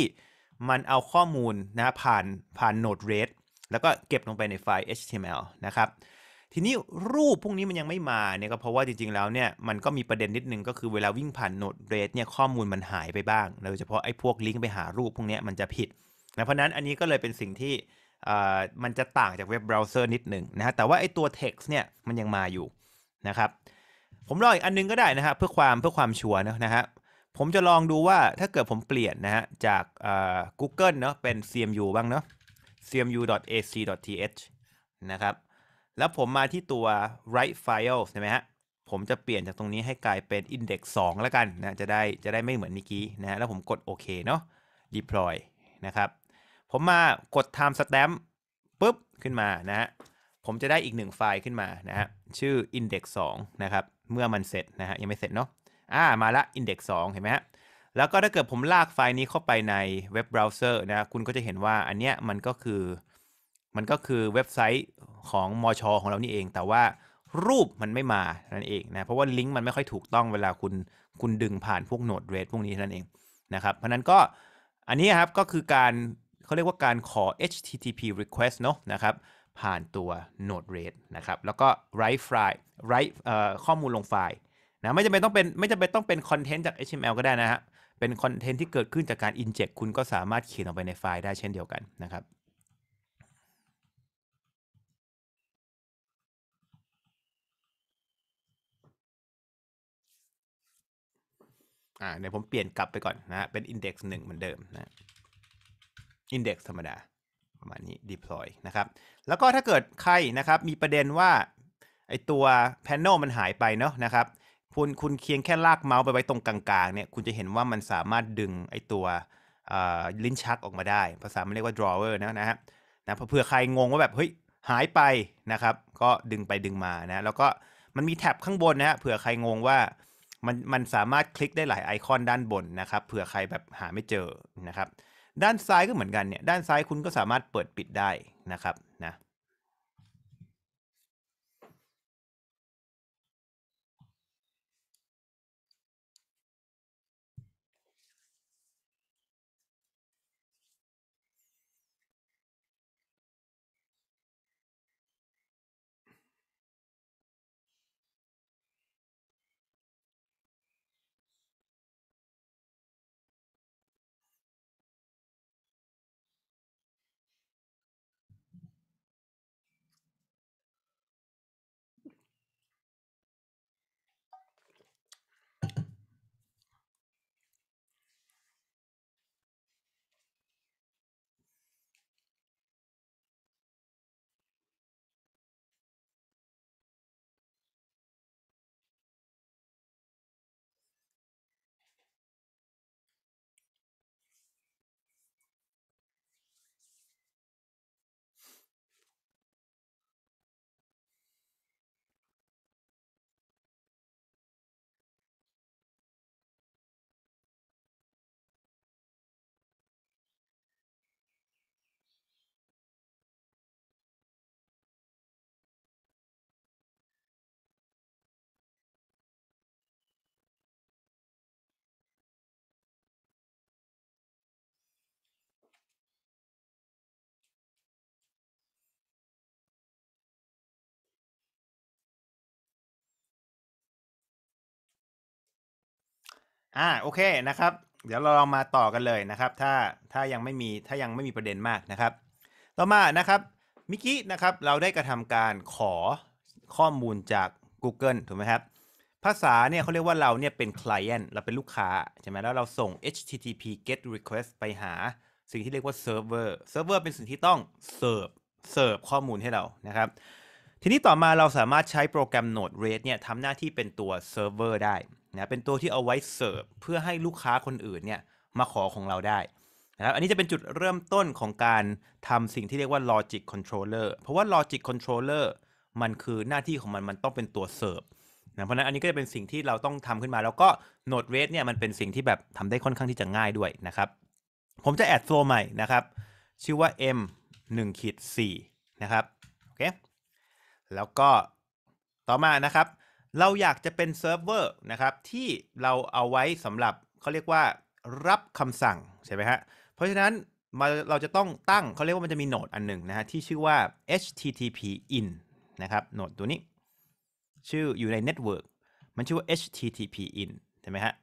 มันเอาข้อมูลนะผ่านผ่าน Node-RED แล้วก็เก็บลงไปในไฟล์ HTML นะครับ ทีนี้รูปพวกนี้มันยังไม่มาเนี่ยก็เพราะว่าจริง ๆแล้วเนี่ยมันก็มีประเด็นนิดนึงก็คือเวลาวิ่งผ่านโนดเรสเนี่ยข้อมูลมันหายไปบ้าง โดยเฉพาะไอ้พวกลิงก์ไปหารูปพวกนี้มันจะผิดนะเพราะนั้นอันนี้ก็เลยเป็นสิ่งที่มันจะต่างจากเว็บเบราว์เซอร์นิดหนึ่งนะฮะ แต่ว่าไอตัว text เนี่ยมันยังมาอยู่นะครับ ผมลองอีกอันนึงก็ได้นะครับเพื่อความเพื่อความชัวร์นะฮะ ผมจะลองดูว่าถ้าเกิดผมเปลี่ยนนะฮะจาก Google เนาะเป็น cmu บ้างเนาะ cmu.ac.th นะครับ แล้วผมมาที่ตัว write file s ใช่ไหมฮะ ผมจะเปลี่ยนจากตรงนี้ให้กลายเป็น index 2 แล้วกันนะ จะได้จะได้ไม่เหมือนเมื่อกี้นะแล้วผมกดโอเคเนาะ deploy นะครับผมมากด time stamp ปุ๊บ ขึ้นมานะฮะผมจะได้อีกหนึ่งไฟล์ขึ้นมานะฮะชื่อ index 2นะครับเมื่อมันเสร็จนะฮะยังไม่เสร็จเนาะอ่ามาละ index 2 เห็นไหมฮะแล้วก็ถ้าเกิดผมลากไฟล์นี้เข้าไปในเว็บเบราว์เซอร์นะคุณก็จะเห็นว่าอันเนี้ยมันก็คือมันก็คือเว็บไซต์ของมอชอของเรานี่เอง แต่ว่ารูปมันไม่มา นั่นเองนะเพราะว่าลิงก์มันไม่ค่อยถูกต้องเวลาคุณคุณดึงผ่านพวกโนดเรทพวกนี้นั่นเองนะครับ เพราะนั้นก็อันนี้ครับก็คือการเขาเรียกว่าการขอ HTTP request เนาะนะครับ ผ่านตัว Node RED นะครับ แล้วก็ write file write ข้อมูลลงไฟล์นะไม่จำเป็นต้องเป็นไม่จำเป็นต้องเป็นคอนเทนต์จาก HTML ก็ได้นะฮะเป็นคอนเทนต์ที่เกิดขึ้นจากการ inject คุณก็สามารถเขียนออกไปในไฟล์ได้เช่นเดียวกันนะครับอ่าเดี๋ยวผมเปลี่ยนกลับไปก่อนนะเป็น index 1เหมือนเดิมนะ Index ธรรมดาประมาณนี้ deploy นะครับ แล้วก็ถ้าเกิดใครนะครับมีประเด็นว่าไอตัว panel มันหายไปเนาะนะครับคุณคุณเคียงแค่ลากเมาส์ไปไว้ตรงกลาง ๆเนี่ยคุณจะเห็นว่ามันสามารถดึงไอตัวลิ้นชักออกมาได้ ภาษามันเรียกว่า drawer นะนะฮะนะเผื่อใครงงว่าแบบเฮ้ยหายไปนะครับ ก็ดึงไปดึงมานะแล้วก็มันมีแท็บข้างบนนะฮะเผื่อใครงงว่ามันมันสามารถคลิกได้หลายไอคอนด้านบนนะครับ เผื่อใครแบบหาไม่เจอนะครับด้านซ้ายก็เหมือนกันเนี่ย ด้านซ้ายคุณก็สามารถเปิดปิดได้นะครับอ่าโอเคนะครับ เดี๋ยวเราลองมาต่อกันเลยนะครับ ถ้าถ้ายังไม่มีถ้ายังไม่มีประเด็นมากนะครับ ต่อมานะครับ มิกี้นะครับเราได้กระทำการขอข้อมูลจาก Google ถูกไหมครับ ภาษาเนี่ยเขาเรียกว่าเราเนี่ยเป็น client เราเป็นลูกค้าใช่ไหมแล้วเราส่ง http get request ไปหา สิ่งที่เรียกว่า server server เป็นสิ่งที่ต้อง serve serve ข้อมูลให้เรานะครับ ทีนี้ต่อมาเราสามารถใช้โปรแกรม Node-RED เนี่ยทำหน้าที่เป็นตัว server ได้นะเป็นตัวที่เอาไว้เสิร์ฟ เพื่อให้ลูกค้าคนอื่นเนี่ยมาขอของเราได้นะครับอันนี้จะเป็นจุดเริ่มต้นของการทำสิ่งที่เรียกว่า logic controller เพราะว่า logic controller มันคือหน้าที่ของมันมันต้องเป็นตัวเสิร์ฟนะเพราะนั้นอันนี้ก็จะเป็นสิ่งที่เราต้องทำขึ้นมา แล้วก็ node r a t เนี่ยมันเป็นสิ่งที่แบบทำได้ค่อนข้างที่จะง่ายด้วยนะครับ ผมจะแอดโซ่ใหม่นะครับ ชื่อว่า m 1ขีด4นะครับโอเคแล้วก็ต่อมานะครับเราอยากจะเป็นเซิร์ฟเวอร์นะครับที่เราเอาไว้สำหรับเขาเรียกว่ารับคำสั่งใช่ไหมฮะเพราะฉะนั้นมาเราจะต้องตั้งเขาเรียกว่ามันจะมีโหนดอันหนึ่งนะฮะที่ชื่อว่า http in นะครับโหนดตัวนี้ ชื่ออยู่ในเนตเวิร์กมันชื่อว่า http in ใช่ไหมฮะ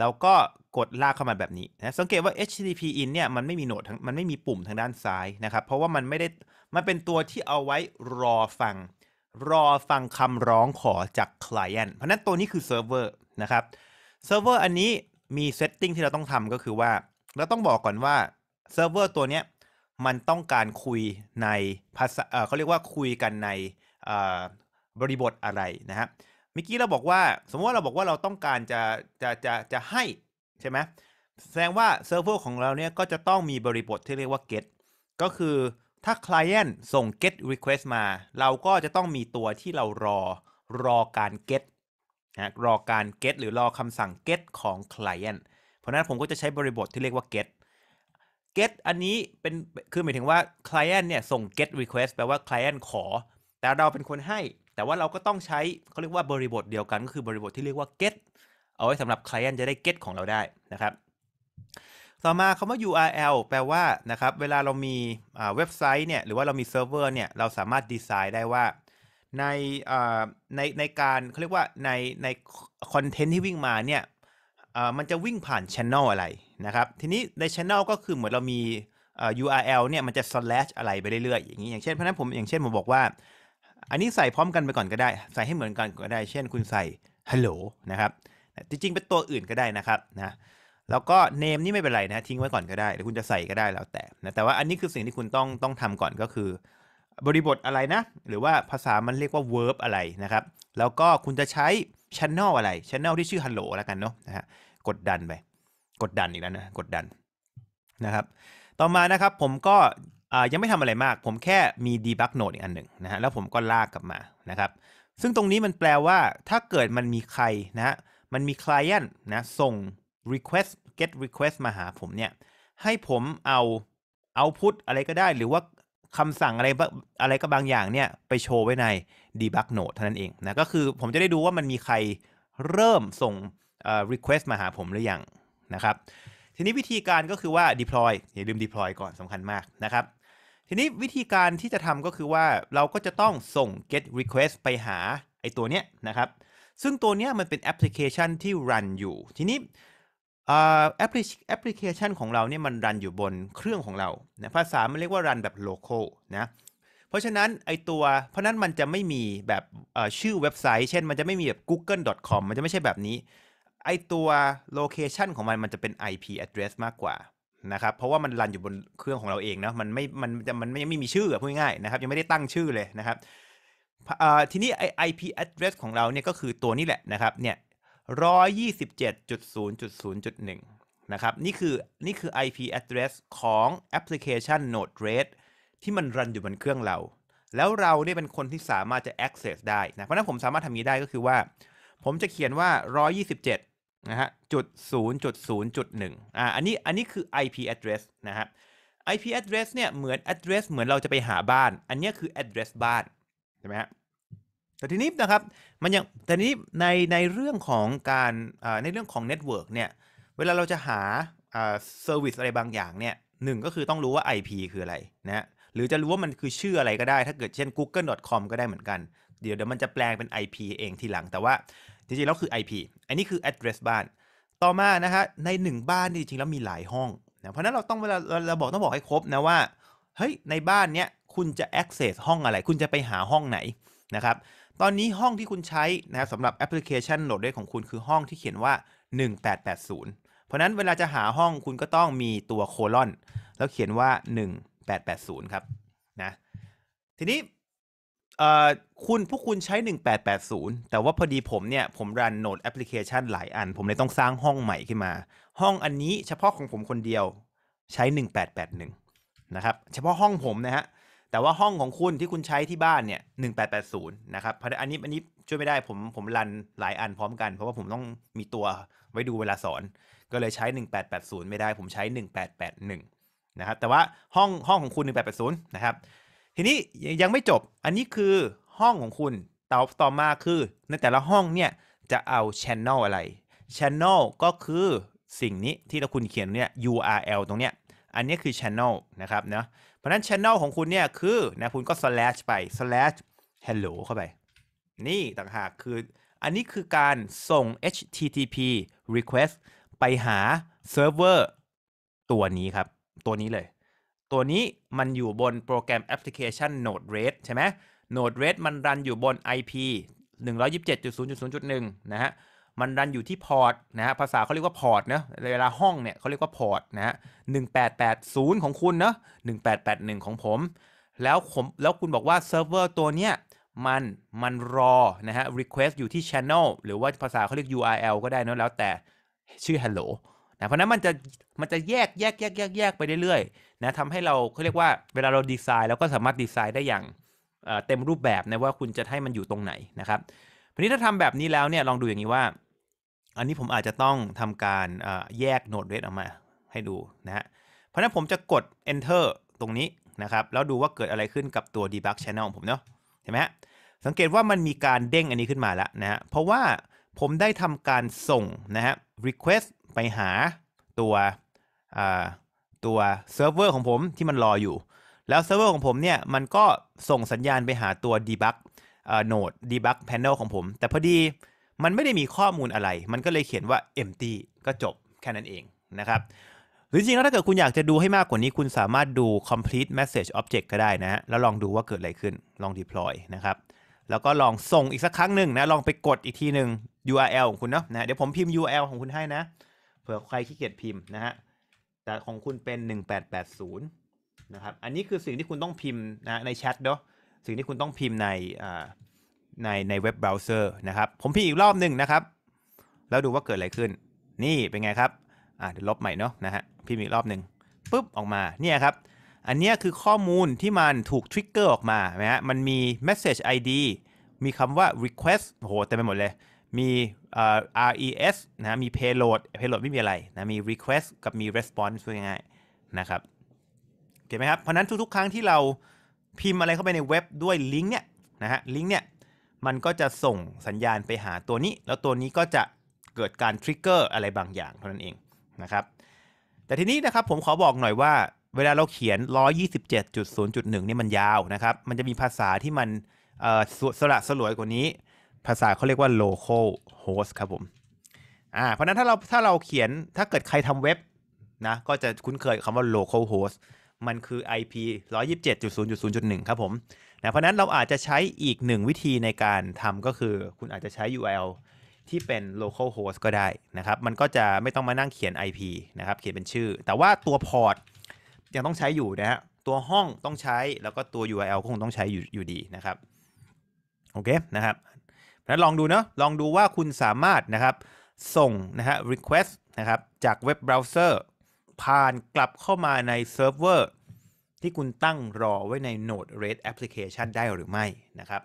เราก็กดลากเข้ามาแบบนี้นะสังเกตว่า http in เนี่ยมันไม่มีโหนดมันไม่มีปุ่มทางด้านซ้ายนะครับเพราะว่ามันไม่ได้มันเป็นตัวที่เอาไว้รอฟังรอฟังคำร้องขอจาก Client เพราะนั้นตัวนี้คือเซิร์ฟเวอร์นะครับ เซิร์ฟเวอร์อันนี้มีเซตติ้งที่เราต้องทำก็คือว่า เราต้องบอกก่อนว่าเซิร์ฟเวอร์ตัวนี้ มันต้องการคุยในภาษาเขาเรียกว่าคุยกันในบริบทอะไรนะครับ เมื่อกี้เราบอกว่าสมมติว่าเราบอกว่าเราต้องการจะจะจะจะให้ใช่ไหมแสดงว่าเซิร์ฟเวอร์ของเราเนี่ยก็จะต้องมีบริบทที่เรียกว่า get ก็คือถ้า Client ส่ง get request มา เราก็จะต้องมีตัวที่เรารอรอการ get นะรอการ get หรือรอคำสั่ง get ของ Client เพราะนั้นผมก็จะใช้บริบทที่เรียกว่า get get อันนี้เป็นคือหมายถึงว่า client เนี่ยส่ง get request แปลว่า client ขอ แต่เราเป็นคนให้ แต่ว่าเราก็ต้องใช้เขาเรียกว่าบริบทเดียวกันก็คือ บริบทที่เรียกว่า get เอาไว้สำหรับ client จะได้ get ของเราได้นะครับต่อมาคำว่า URL แปลว่านะครับเวลาเรามีเว็บไซต์เนี่ยหรือว่าเรามีเซิร์ฟเวอร์เนี่ยเราสามารถดีไซน์ได้ว่า ในในในการเขาเรียกว่าในในคอนเทนต์ที่วิ่งมาเนี่ยมันจะวิ่งผ่านช ANNEL อะไรนะครับ ทีนี้ในช ANNEL ก็คือเหมือนเรามี URL เนี่ยมันจะ slash อะไรไปเรื่อยๆอย่างนี้อย่างเช่นเพราะนั้นผมอย่างเช่นผมบอกว่า อันนี้ใส่พร้อมกันไปก่อนก็ได้ ใส่ให้เหมือนกันก็ได้ เช่นคุณใส่ hello นะครับ จริงๆเป็นตัวอื่นก็ได้นะครับนะแล้วก็เนมนี่ไม่เป็นไรนะทิ้งไว้ก่อนก็ได้ หรือคุณจะใส่ก็ได้แล้วแต่นะแต่ว่าอันนี้คือสิ่งที่คุณต้องต้องทำก่อนก็คือ บริบทอะไรนะ หรือว่าภาษามันเรียกว่า verb อะไรนะครับ แล้วก็คุณจะใช้ channel อะไร channel ที่ชื่อ hello แล้วกันเนาะนะฮะกดดันไป กดดันอีกแล้วนะกดดันนะครับต่อมานะครับผมก็ยังไม่ทำอะไรมาก ผมแค่มี debug node อีกอันหนึ่งนะฮะแล้วผมก็ลากกลับมานะครับ ซึ่งตรงนี้มันแปลว่า ถ้าเกิดมันมีใครนะฮะมันมี client นะส่ง request get request มาหาผมเนี่ยให้ผมเอาเอาพุทอะไรก็ได้หรือว่าคำสั่งอะไรอะไรก็บางอย่างเนี่ยไปโชว์ไว้ใน debug node เท่านั้นเองนะก็คือผมจะได้ดูว่ามันมีใครเริ่มส่ง request มาหาผมหรือยังนะครับทีนี้วิธีการก็คือว่า deploy อย่าลืม deploy ก่อนสำคัญมากนะครับ ทีนี้วิธีการที่จะทำก็คือว่าเราก็จะต้องส่ง get request ไปหาไอตัวเนี้ยนะครับ ซึ่งตัวเนี้ยมันเป็นแอปพลิเคชันที่ run อยู่ทีนี้แอปพลิเคชันของเราเนี่ยมันรันอยู่บนเครื่องของเรานะภาษามันเรียกว่ารันแบบโลเคอลนะ เพราะฉะนั้นไอตัว เพราะนั้นมันจะไม่มีแบบชื่อเว็บไซต์ เช่น มันจะไม่มีแบบ google.com มันจะไม่ใช่แบบนี้ ไอตัวโลเคชันของมันมันจะเป็น IP address มากกว่านะครับ เพราะว่ามันรันอยู่บนเครื่องของเราเองนะ มันไม่มันจะมันยังไม่มีชื่อพูดง่ายนะครับ ยังไม่ได้ตั้งชื่อเลยนะครับ ทีนี้ไอ IP address ของเราเนี่ยก็คือตัวนี้แหละนะครับ เนี่ย127.0.0.1นะครับนี่คือนี่คือ IP address ของแอปพลิเคชัน Node-RED ที่มันรันอยู่บนเครื่องเรา แล้วเราเนี่ยเป็นคนที่สามารถจะ access ได้นะเพราะนั้นผมสามารถทำนี้ได้ก็คือว่า ผมจะเขียนว่า 127นะฮะจุดศศููนนยย์์จจุุดึ่งอ่าอันนี้อันนี้คือ IP address นะครับ IP address เนี่ยเหมือน address เหมือนเราจะไปหาบ้าน อันนี้คือ address บ้านใช่ไหมฮะแต่ทีนี้นะครับมันยังแต่นี้ในในเรื่องของการในเรื่องของเน็ตเวิร์กเนี่ยเวลาเราจะหาเซอร์วิสอะไรบางอย่างเนี่ยหนึ่งก็คือต้องรู้ว่า IP คืออะไรนะหรือจะรู้ว่ามันคือชื่ออะไรก็ได้ ถ้าเกิดเช่น google.com ก็ได้เหมือนกัน เดี๋ยวเดี๋ยวมันจะแปลงเป็น IP เองทีหลังแต่ว่าจริงๆแล้วคือ IP อันนี้คือ address บ้าน ต่อมานะฮะใน 1 บ้านนี่จริงๆแล้วมีหลายห้องนะเพราะนั้นเราต้องเวลาเราบอกต้องบอกให้ครบนะว่าเฮ้ยในบ้านเนี้ยคุณจะ access ห้องอะไรคุณจะไปหาห้องไหนนะครับตอนนี้ห้องที่คุณใช้นะครับสำหรับแอปพลิเคชันโหลดได้ของคุณคือห้องที่เขียนว่า 1880 เพราะนั้นเวลาจะหาห้องคุณก็ต้องมีตัวโคลอน แล้วเขียนว่า 1880 ครับนะทีนี้คุณพวกคุณใช้ 1880 แต่ว่าพอดีผมเนี่ยผมรันโหนดแอปพลิเคชันหลายอัน ผมเลยต้องสร้างห้องใหม่ขึ้นมา ห้องอันนี้เฉพาะของผมคนเดียวใช้ 1881 นะครับ เฉพาะห้องผมนะฮะแต่ว่าห้องของคุณที่คุณใช้ที่บ้านเนี่ย 1880 นะครับ เพราะอันนี้อันนี้ช่วยไม่ได้ผมผมรันหลายอันพร้อมกัน เพราะว่าผมต้องมีตัวไว้ดูเวลาสอนก็เลยใช้ 1880 ไม่ได้ผมใช้ 1881 นะครับแต่ว่าห้องห้องของคุณ 1880 นะครับ ทีนี้ยังไม่จบอันนี้คือห้องของคุณต่อต่อมาคือในแต่ละห้องเนี่ยจะเอา channel อะไร channel ก็คือสิ่งนี้ที่เราคุณเขียนเนี่ย URL ตรงเนี้ย อันนี้คือ channel นะครับเนาะราะนั้น Channel ของคุณเนี่ยคือนะคุณก็ slash ไป slash hello เข้าไป นี่ต่างหากคืออันนี้คือการส่ง HTTP request ไปหาเซิร์ฟเวอร์ตัวนี้ครับ ตัวนี้เลย ตัวนี้มันอยู่บนโปรแกรมแอปพลิเคชัน Node-RED ใช่ไหม Node-RED มันรันอยู่บน IP 127.0.0.1นะฮะมันรันอยู่ที่พอร์ตนะฮะ ภาษาเขาเรียกว่าพอร์ตเนะเวลาห้องเนี่ยเขาเรียกว่าพอร์ตนะฮะหนึ่งแปดแปดศูนย์ของคุณเนาะหนึ่งแปดแปดหนึ่งของผม แล้วผมแล้วคุณบอกว่าเซิร์ฟเวอร์ตัวเนี้ยมันมันรอนะฮะ request อยู่ที่ channel หรือว่าภาษาเขาเรียก URL ก็ได้นะแล้วแต่ชื่อ hello นะเพราะนั้นมันจะมันจะแยกแยกแยกแยกแยกไปเรื่อยๆนะทำให้เราเขาเรียกว่าเวลาเราดีไซน์เราก็สามารถดีไซน์ได้อย่าง เต็มรูปแบบนะว่าคุณจะให้มันอยู่ตรงไหนนะครับทีนี้ถ้าทำแบบนี้แล้วเนี่ยลองดูอย่างนี้ว่าอันนี้ผมอาจจะต้องทำการแยกโนดเวทออกมาให้ดูนะฮะเพราะนั้นผมจะกด enter ตรงนี้นะครับ แล้วดูว่าเกิดอะไรขึ้นกับตัว debug channel ของผมเนาะเห็นไหมฮะสังเกตว่ามันมีการเด้งอันนี้ขึ้นมาแล้วนะฮะเพราะว่าผมได้ทำการส่งนะฮะ request ไปหาตัวตัวเซิร์ฟเวอร์ของผมที่มันรออยู่ แล้วเซิร์ฟเวอร์ของผมเนี่ยมันก็ส่งสัญญาณไปหาตัว debug โหนด debug panel ของผมแต่พอดีมันไม่ได้มีข้อมูลอะไร มันก็เลยเขียนว่า empty ก็จบแค่นั้นเองนะครับ หรือจริงแล้วถ้าเกิดคุณอยากจะดูให้มากกว่านี้ คุณสามารถดู complete message object ก็ได้นะฮะ แล้วลองดูว่าเกิดอะไรขึ้น ลอง deploy นะครับ แล้วก็ลองส่งอีกสักครั้งหนึ่งนะ ลองไปกดอีกทีหนึ่ง URL ของคุณเนาะนะเดี๋ยวผมพิมพ์ URL ของคุณให้นะ เผื่อใครขี้เกียจพิมพ์นะฮะ แต่ของคุณเป็น 1880 นะครับ อันนี้คือสิ่งที่คุณต้องพิมพ์นะในแชทเนาะ สิ่งที่คุณต้องพิมพ์ในอ่าในในเว็บเบราว์เซอร์นะครับผมพิมพ์อีกรอบหนึ่งนะครับ แล้วดูว่าเกิดอะไรขึ้นนี่เป็นไงครับอ่าเดี๋ยวลบใหม่เนาะนะฮะพิมพ์อีกรอบหนึ่งปุ๊บออกมาเนี่ยครับอันนี้คือข้อมูลที่มันถูกทริกเกอร์ออกมานะฮะมันมี message ID มีคำว่า request โหเต็มไปหมดเลย มีเอ่อ res นะมี payload payload ไม่มีอะไรนะมี request กับมี response พูดง่ายนะครับเห็นไหมครับเพราะนั้นทุกๆครั้งที่เราพิมพ์อะไรเข้าไปในเว็บด้วยลิงก์เนี่ยนะฮะลิงก์เนี่ยมันก็จะส่งสัญญาณไปหาตัวนี้ แล้วตัวนี้ก็จะเกิดการทริกเกอร์อะไรบางอย่างเท่านั้นเองนะครับแต่ทีนี้นะครับผมขอบอกหน่อยว่า เวลาเราเขียน 127.0.1 เนี่ยมันยาวนะครับ มันจะมีภาษาที่มันสละสลวยกว่านี้ ภาษาเขาเรียกว่า local host ครับผมอ่าเพราะนั้นถ้าเราถ้าเราเขียนถ้าเกิดใครทำเว็บนะก็จะคุ้นเคยคำว่า local host มันคือ IP 127.0.0.1 ครับผมนะเพราะนั้นเราอาจจะใช้อีกหนึ่งวิธีในการทำก็คือ คุณอาจจะใช้ URL ที่เป็น local host ก็ได้นะครับ มันก็จะไม่ต้องมานั่งเขียน IP นะครับ เขียนเป็นชื่อ แต่ว่าตัวพอร์ตยังต้องใช้อยู่นะฮะ ตัวห้องต้องใช้ แล้วก็ตัว URL คงต้องใช้อยู่อยู่ดีนะครับ โอเคนะครับนั้นลองดูเนาะลองดูว่าคุณสามารถนะครับ ส่งนะฮะ request นะครับ จากเว็บเบราว์เซอร์ผ่านกลับเข้ามาในเซิร์ฟเวอร์ที่คุณตั้งรอไว้ในโ o d e r e แอ Application ได้หรือไม่นะครับ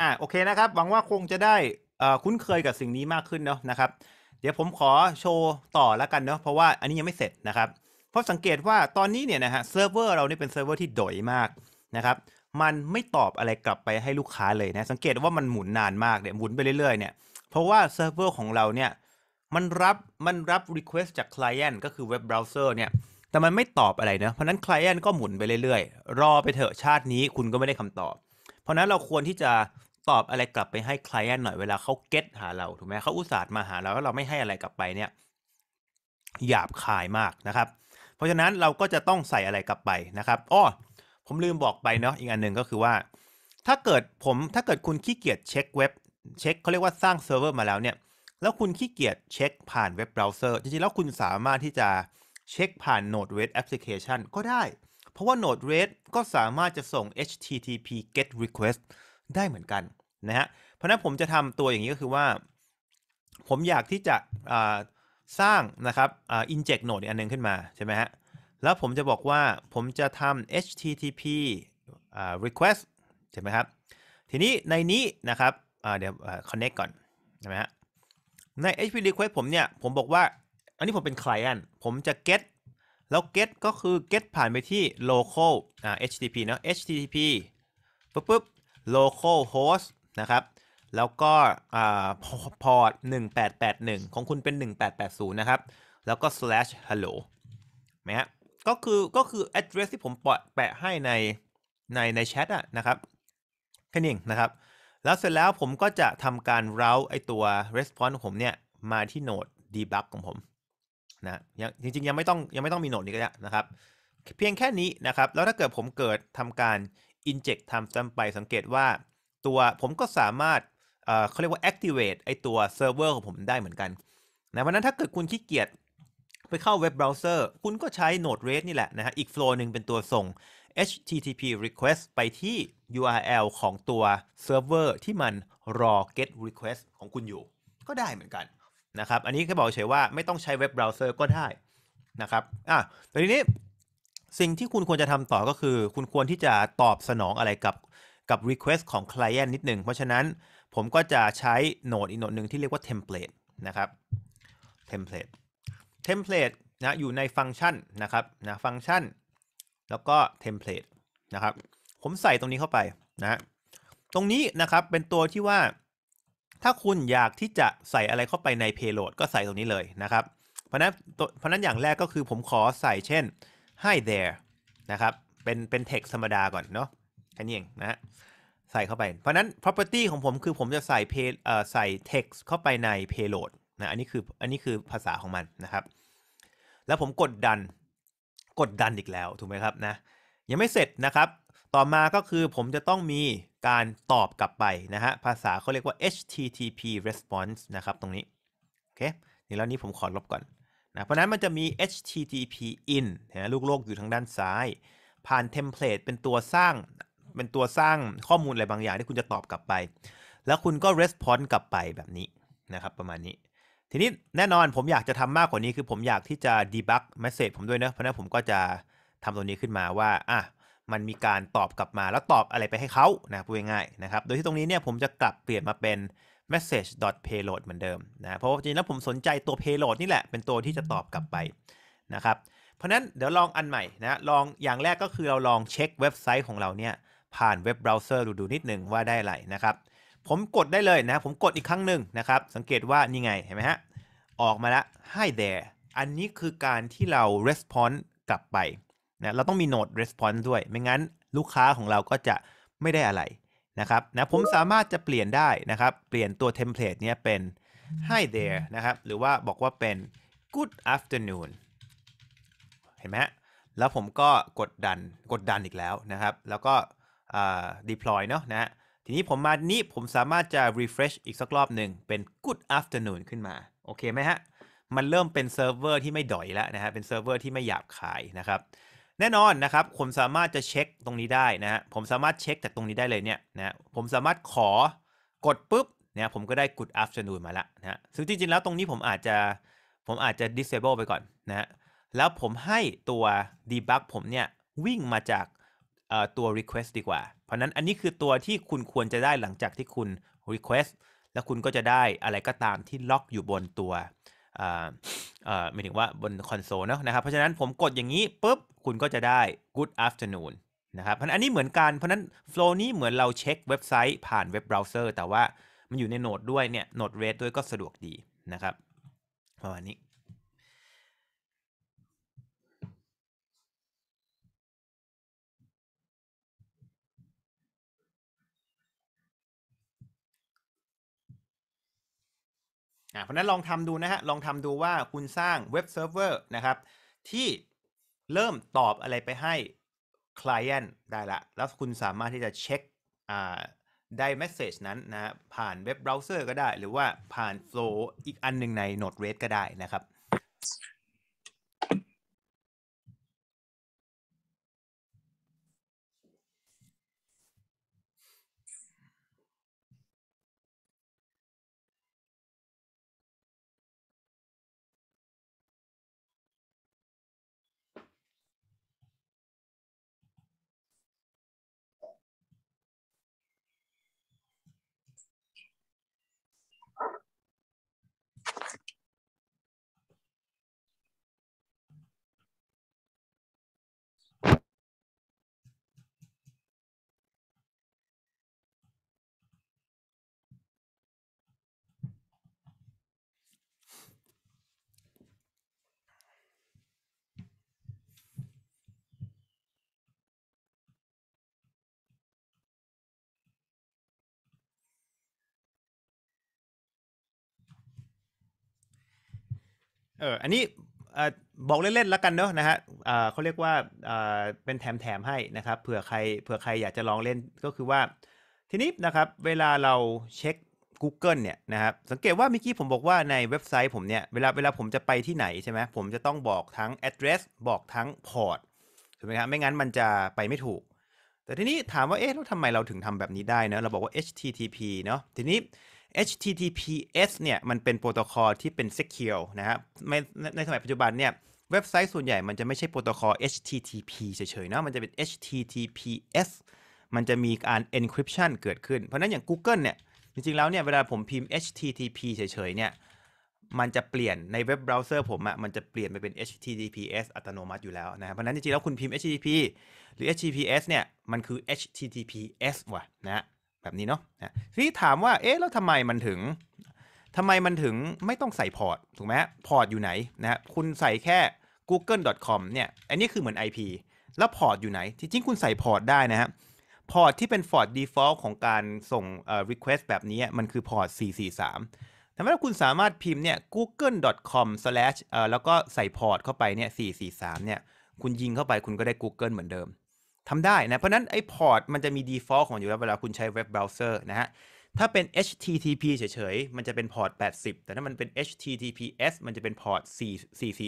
อ่าโอเคนะครับ หวังว่าคงจะได้คุ้นเคยกับสิ่งนี้มากขึ้นเนาะนะครับเดี๋ยวผมขอโชว์ต่อแล้วกันเนาะเพราะว่าอันนี้ยังไม่เสร็จนะครับเพราะสังเกตว่าตอนนี้เนี่ยนะฮะเซิร์ฟเวอร์เรานี่เป็นเซิร์ฟเวอร์ที่ดอยมากนะครับมันไม่ตอบอะไรกลับไปให้ลูกค้าเลยนะสังเกตว่ามันหมุนนานมากเนี่ยหมุนไปเรื่อยๆเนี่ยเพราะว่าเซิร์ฟเวอร์ของเราเนี่ยมันรับมันรับีเควสต์จากคลาย e อนก็คือเว็บเบราว์เซอร์เนี่ยแต่มันไม่ตอบอะไรเนะเพราะนั้นคลาย e อนก็หมุนไปเรื่อยๆ รอไปเถอะชาตินี้ คุณก็ไม่ได้คาตอบ เพราะนั้นเราควรที่จะตอบอะไรกลับไปให้ใครหน่อยเวลาเขาเก็ตหาเรา ถูกไหมเขาอุตส่าห์มาหาเรา แล้ว เราไม่ให้อะไรกลับไปเนี่ยหยาบคายมากนะครับ เพราะฉะนั้นเราก็จะต้องใส่อะไรกลับไปนะครับ อ้อผมลืมบอกไปเนาะอีกอันหนึ่งก็คือว่า ถ้าเกิดผมถ้าเกิดคุณขี้เกียจเช็คเว็บเช็คเขาเรียกว่าสร้างเซิร์ฟเวอร์มาแล้วเนี่ย แล้วคุณขี้เกียจเช็ค ผ่านเว็บเบราว์เซอร์จริงๆแล้วคุณสามารถที่จะเช็คผ่าน Node-RED Application ก็ได้ เพราะว่า Node-RED ก็สามารถจะส่ง HTTP GET request ได้เหมือนกัน นะฮะ เพราะนั้นผมจะทำตัวอย่างนี้ก็คือว่าผมอยากที่จะสร้างนะครับอินเจกโนดอันนึงขึ้นมาใช่ไหมฮะ แล้วผมจะบอกว่าผมจะทำ http request ใช่ไหมครับทีนี้ในนี้นะครับ เดี๋ยว connect ก่อนใช่ไหมฮะ ใน http request ผมเนี่ย ผมบอกว่า อันนี้ผมเป็น client ผมจะ get แล้ว get ก็คือ get ผ่านไปที่ local http นะ http ปุ๊บปุ๊บ local host นะครับ แล้วก็พอร์ต1881 ของคุณเป็น 1880นะครับ แล้วก็ slash hello ไหมฮะ ก็คือก็คือ address ที่ผมปอดแปะให้ในในในแชทอะนะครับ แค่นี้นะครับ แล้วเสร็จแล้วผมก็จะทำการ route ไอตัว response ของผมเนี่ยมาที่โหนด debug ของผมนะยังจริงๆ ยังไม่ต้องยังไม่ต้องมีโหนดนี้ก็ได้นะครับ เพียงแค่นี้นะครับ แล้วถ้าเกิดผมเกิดทำการ inject timestamp ไปสังเกตว่าตัวผมก็สามารถเขาเรียกว่า activate ไอตัวเซิร์ฟเวอร์ของผมได้เหมือนกัน นะเพราะนั้นถ้าเกิดคุณขี้เกียจไปเข้าเว็บเบราว์เซอร์คุณก็ใช้ Node-RED นี่แหละนะฮะ อีกโฟล์หนึ่งเป็นตัวส่ง HTTP request ไปที่ URL ของตัวเซิร์ฟเวอร์ที่มันรอ get request ของคุณอยู่ ก็ได้เหมือนกันนะครับ อันนี้แค่บอกเฉยว่าไม่ต้องใช้เว็บเบราว์เซอร์ก็ได้นะครับ อ่ะต่ทีนี้สิ่งที่คุณควรจะทำต่อก็คือ คุณควรที่จะตอบสนองอะไรกับ กับ Request ของ Client นิดหนึ่ง เพราะฉะนั้นผมก็จะใช้โหนดอีกโหนดหนึ่งที่เรียกว่า Template นะครับ Template Template นะอยู่ในฟังก์ชันนะครับนะฟังก์ชัน แล้วก็ Template นะครับผมใส่ตรงนี้เข้าไปนะตรงนี้นะครับเป็นตัวที่ว่า ถ้าคุณอยากที่จะใส่อะไรเข้าไปใน Payload ก็ใส่ตรงนี้เลยนะครับ เพราะนั้นเพราะนั้นอย่างแรกก็คือผมขอใส่เช่น hi there นะครับ เป็น เป็น text ธรรมดาก่อน เนาะแค่นี้เอง นะฮะ ใส่เข้าไป เพราะนั้น property ของผม คือผมจะใส่เพเอ่อใส่ text เข้าไปใน payload นะ อันนี้คือ อันนี้คือภาษาของมันนะครับ แล้วผมกดดัน กดดันอีกแล้ว ถูกไหมครับ นะ ยังไม่เสร็จนะครับ ต่อมาก็คือผมจะต้องมีการตอบกลับไปนะฮะ ภาษาเขาเรียกว่า HTTP response นะครับตรงนี้ โอเคดี่แล้วนี้ผมขอลบก่อนนะเพราะนั้นมันจะมี http in นะลูกโลกอยู่ทางด้านซ้าย ผ่านเทมเพลตเป็นตัวสร้างเป็นตัวสร้างข้อมูลอะไรบางอย่างที่คุณจะตอบกลับไป แล้วคุณก็ respond กลับไปแบบนี้นะครับประมาณนี้ ทีนี้แน่นอนผมอยากจะทำมากกว่านี้คือผมอยากที่จะ debug message ผมด้วยนะเพราะนั้นผมก็จะทำตัวนี้ขึ้นมาว่าอ่ะมันมีการตอบกลับมาแล้วตอบอะไรไปให้เขานะพูดง่ายๆนะครับ โดยที่ตรงนี้เนี่ยผมจะกลับเปลี่ยนมาเป็น message payload เหมือนเดิมนะ เพราะจริงแล้วผมสนใจตัว payload นี่แหละ เป็นตัวที่จะตอบกลับไปนะครับ เพราะนั้นเดี๋ยวลองอันใหม่นะ ลองอย่างแรกก็คือเราลองเช็คเว็บไซต์ของเราเนี่ยผ่านเว็บเบราว์เซอร์ดูดูนิดหนึ่งว่าได้อะไรนะครับ ผมกดได้เลยนะ ผมกดอีกครั้งหนึ่งนะครับ สังเกตว่านี่ไงเห็นไหมฮะออกมาละ hi there อันนี้คือการที่เรา response กลับไปนะ เราต้องมีโน้ต response ด้วยไม่งั้นลูกค้าของเราก็จะไม่ได้อะไรนะครับนะผมสามารถจะเปลี่ยนได้นะครับ เปลี่ยนตัวเทมเพลตเนี้ยเป็น hi there นะครับ หรือว่าบอกว่าเป็น good afternoon เห็นไหมฮะแล้วผมก็กดดัน กดดันอีกแล้วนะครับ แล้วก็ deploy เนาะนะทีนี้ผมมานี้ผมสามารถจะ refresh อีกสักรอบหนึ่งเป็น good afternoon ขึ้นมา โอเคไหมฮะ มันเริ่มเป็นเซิร์ฟเวอร์ที่ไม่ดอยแล้วนะฮะ เป็นเซิร์ฟเวอร์ที่ไม่หยาบคายนะครับแน่นอนนะครับผมสามารถจะเช็คตรงนี้ได้นะฮะผมสามารถเช็คจากตรงนี้ได้เลยเนี่ยนะผมสามารถขอกดปุ๊บเนี่ยผมก็ได้ good afternoon มาละนะฮะซึ่งจริงๆแล้วตรงนี้ผมอาจจะผมอาจจะ disable ไปก่อนนะฮะแล้วผมให้ตัว debug ผมเนี่ยวิ่งมาจากตัว request ดีกว่า เพราะนั้นอันนี้คือตัวที่คุณควรจะได้หลังจากที่คุณ request แล้วคุณก็จะได้อะไรก็ตามที่ล็อกอยู่บนตัว่า่หมายถึงว่าบนคอนโซลนะครับ เพราะฉะนั้นผมกดอย่างนี้ปุ๊บคุณก็จะได้ good afternoon นะครับเพราะอันนี้เหมือนกัน เพราะนั้นโฟล์นี้เหมือนเราเช็คเว็บไซต์ผ่านเว็บเบราว์เซอร์ แต่ว่ามันอยู่ในโนดด้วยเนี่ยโนดเรดด้วยก็สะดวกดีนะครับประมาณนี้เพราะนั้นลองทำดูนะฮะ ลองทำดูว่าคุณสร้างเว็บเซิร์ฟเวอร์นะครับที่เริ่มตอบอะไรไปให้ Client ได้ละ แล้วคุณสามารถที่จะเช็คได้เมสเซจนั้นนะผ่านเว็บเบราว์เซอร์ก็ได้ หรือว่าผ่านโฟล์อีกอันหนึ่งใน Node-RED ก็ได้นะครับเออ อันนี้บอกเล่นๆ แล้วกันเนอะนะฮะเขาเรียกว่าเป็นแถม ๆ ให้นะครับเผื่อใครเผื่อใครอยากจะลองเล่นก็คือว่า ทีนี้นะครับเวลาเราเช็ค Google เนี่ยนะครับสังเกตว่าเมื่อกี้ผมบอกว่าในเว็บไซต์ผมเนี่ยเวลาเวลาผมจะไปที่ไหนใช่ไหมผมจะต้องบอกทั้ง address บอกทั้ง port ถูกไหมครับไม่งั้นมันจะไปไม่ถูก แต่ทีนี้ถามว่าเอ๊ะแล้วทำไมเราถึงทำแบบนี้ได้เนะเราบอกว่า HTTP เนาะทีนี้ HTTPS เนี่ยมันเป็นโปรโตคอลที่เป็น secure นะครับในสมัยปัจจุบันเนี่ยเว็บไซต์ส่วนใหญ่มันจะไม่ใช่โปรโตคอล HTTP เฉยๆนะมันจะเป็น HTTPS มันจะมีการ encryption เกิดขึ้นเพราะนั้นอย่าง Google เนี่ย จริงๆแล้วเนี่ย เวลาผมพิมพ์ HTTP เฉยๆเนี่ย มันจะเปลี่ยนในเว็บเบราว์เซอร์ผมอะะมันจะเปลี่ยนไปเป็น HTTPS อัตโนมัติอยู่แล้วนะเพราะนั้นจริงๆแล้วคุณพิมพ์ HTTP หรือ HTTPS เนี่ยมันคือ HTTPS ว่ะนะแบบนี้เนาะทีนี้ถามว่า เอ๊ะ แล้วทำไมมันถึงทำไมมันถึงไม่ต้องใส่พอร์ต ถูกไหมพอร์ตอยู่ไหนนะคุณใส่แค่ google.com เนี่ยอันนี้คือเหมือน IP แล้วพอร์ตอยู่ไหน จริงๆ คุณใส่พอร์ตได้นะฮะ พอร์ตที่เป็นพอร์ต default ของการส่งเอ่อ request แบบนี้ มันคือพอร์ต 443 ทำให้คุณสามารถพิมพ์เนี่ย google.com/ แล้วก็ใส่พอร์ตเข้าไปเนี่ย 443 เนี่ย คุณยิงเข้าไป คุณก็ได้ Google เหมือนเดิมทำได้นะ เพราะนั้นไอ้พอร์ตมันจะมี default ของอยู่แล้ว เวลาคุณใช้เว็บเบราว์เซอร์นะฮะ ถ้าเป็น HTTP เฉยๆ มันจะเป็นพอร์ต80 แต่ถ้ามันเป็น HTTPS มันจะเป็นพอร์ต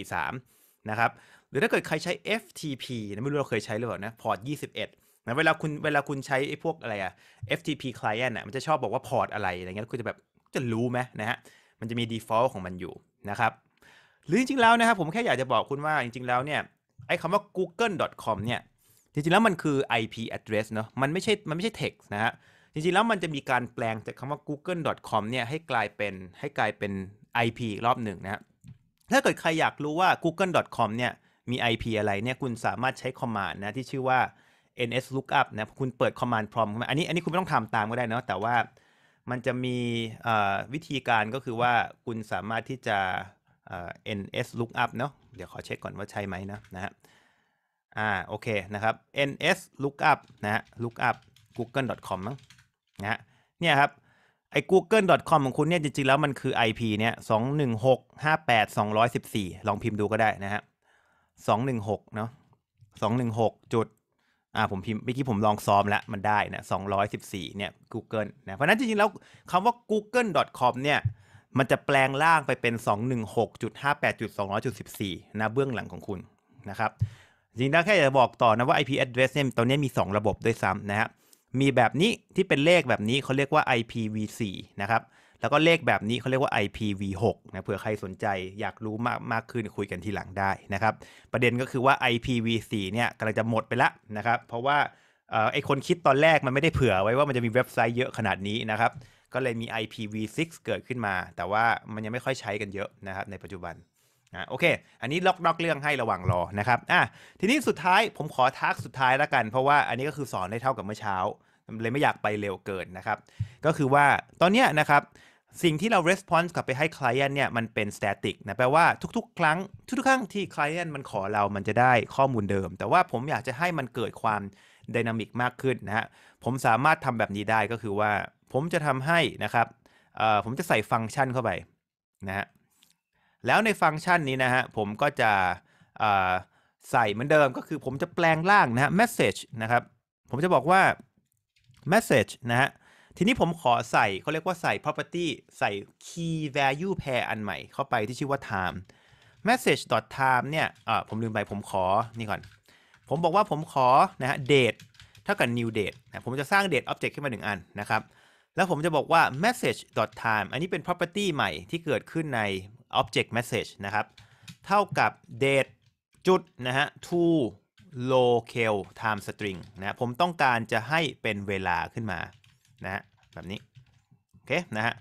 443นะครับ หรือถ้าเกิดใครใช้ FTP นะไม่รู้เราเคยใช้หรือเปล่านะ พอร์ต21นะเวลาคุณเวลาคุณใช้ไอ้พวกอะไรอะ FTP client อะมันจะชอบบอกว่าพอร์ตอะไรอะไรเงี้ย คุณจะแบบจะรู้ไหมนะฮะ มันจะมี default ของมันอยู่นะครับ หรือจริงๆ แล้วนะครับผมแค่อยากจะบอกคุณว่าจริงๆแล้วเนี่ย ไอ้คำว่า google.com เนี่ยจริงๆแล้วมันคือ IP address เนอะมันไม่ใช่ มันไม่ใช่ text นะฮะ จริงๆแล้วมันจะมีการแปลงจากคำว่า google.com เนี่ยให้กลายเป็นให้กลายเป็น IP อีกรอบหนึ่งนะฮะถ้าเกิดใครอยากรู้ว่า google.com เนี่ยมี IP อะไรเนี่ย คุณสามารถใช้คอมมานด์นะที่ชื่อว่า ns lookup นะ คุณเปิด command prompt อันนี้ อันนี้คุณไม่ต้องทำตามก็ได้นะแต่ว่ามันจะมีวิธีการก็คือว่าคุณสามารถที่จะ ns lookup เนาะเดี๋ยวขอเช็คก่อนว่าใช่ไหมนะนะฮะอ่าโอเคนะครับ ns lookup นะฮะ lookup google.com มั้งนะฮะเนี่ยครับไอ้ google.com ของคุณเนี่ยจริงๆ แล้วมันคือ IP เนี่ยสองหนึ่งหกห้าแปดสองร้อยสิบสี่ลองพิมพ์ดูก็ได้นะฮะสองหนึ่งหกเนาะสองหนึ่งหกจุดอ่าผมพิมพ์เมื่อกี้ผมลองซ้อมแล้วมันได้นะสองร้อยสิบสี่เนี่ย Google นะเพราะนั้นจริงๆ แล้วคำว่า google.com เนี่ยมันจะแปลงร่างไปเป็น 216.58.200.14นะเบื้องหลังของคุณนะครับจริงๆแล้วแค่จะบอกต่อนะว่า IP address เนี่ย ตอนนี้มี 2 ระบบด้วยซ้ำนะครับมีแบบนี้ที่เป็นเลขแบบนี้เขาเรียกว่า IPv4 นะครับ แล้วก็เลขแบบนี้เขาเรียกว่า IPv6 นะ เผื่อใครสนใจอยากรู้มากมากขึ้นคุยกันทีหลังได้นะครับ ประเด็นก็คือว่า IPv4 เนี่ยกำลังจะหมดไปละนะครับ เพราะว่าไอคนคิดตอนแรกมันไม่ได้เผื่อไว้ว่ามันจะมีเว็บไซต์เยอะขนาดนี้นะครับ ก็เลยมี IPv6 เกิดขึ้นมา แต่ว่ามันยังไม่ค่อยใช้กันเยอะนะครับในปัจจุบันอ่ะโอเคอันนี้ล็อกล็อกเรื่องให้ระหว่างรอนะครับอ่ะทีนี้สุดท้ายผมขอทักสุดท้ายแล้วกัน เพราะว่า อันนี้ก็คือสอนได้เท่ากับเมื่อเช้า เลยไม่อยากไปเร็วเกินนะครับก็คือว่าตอนเนี้ยนะครับ สิ่งที่เรา response กลับไปให้ client เนี่ยมันเป็น static นะแปลว่าทุกๆ ครั้ง ทุกๆครั้งที่ client มันขอเรามันจะได้ข้อมูลเดิม แต่ว่าผมอยากจะให้มันเกิดความ dynamic มากขึ้นนะฮะผมสามารถทำแบบนี้ได้ก็คือว่าผมจะทำให้นะครับผมจะใส่ฟังก์ชันเข้าไป นะฮะแล้วในฟังก์ชันนี้นะฮะ ผมก็จะใส่เหมือนเดิมก็คือผมจะแปลงร่างนะฮะ message นะครับ ผมจะบอกว่า message นะฮะ ทีนี้ผมขอใส่เขาเรียกว่าใส่ property ใส่ key value pair อันใหม่เข้าไปที่ชื่อว่า time message time เนี่ยผมลืมไปผมขอ นี่ก่อน ผมบอกว่าผมขอนะฮะ date เท่ากับ new date นะผมจะสร้าง date object ขึ้นมาหนึ่งอันนะครับ แล้วผมจะบอกว่า message time อันนี้เป็น property ใหม่ที่เกิดขึ้นใน object message นะครับ เท่ากับ date จุด นะฮะ to local time string นะผมต้องการจะให้เป็นเวลาขึ้นมา นะฮะแบบนี้ โอเคนะฮะ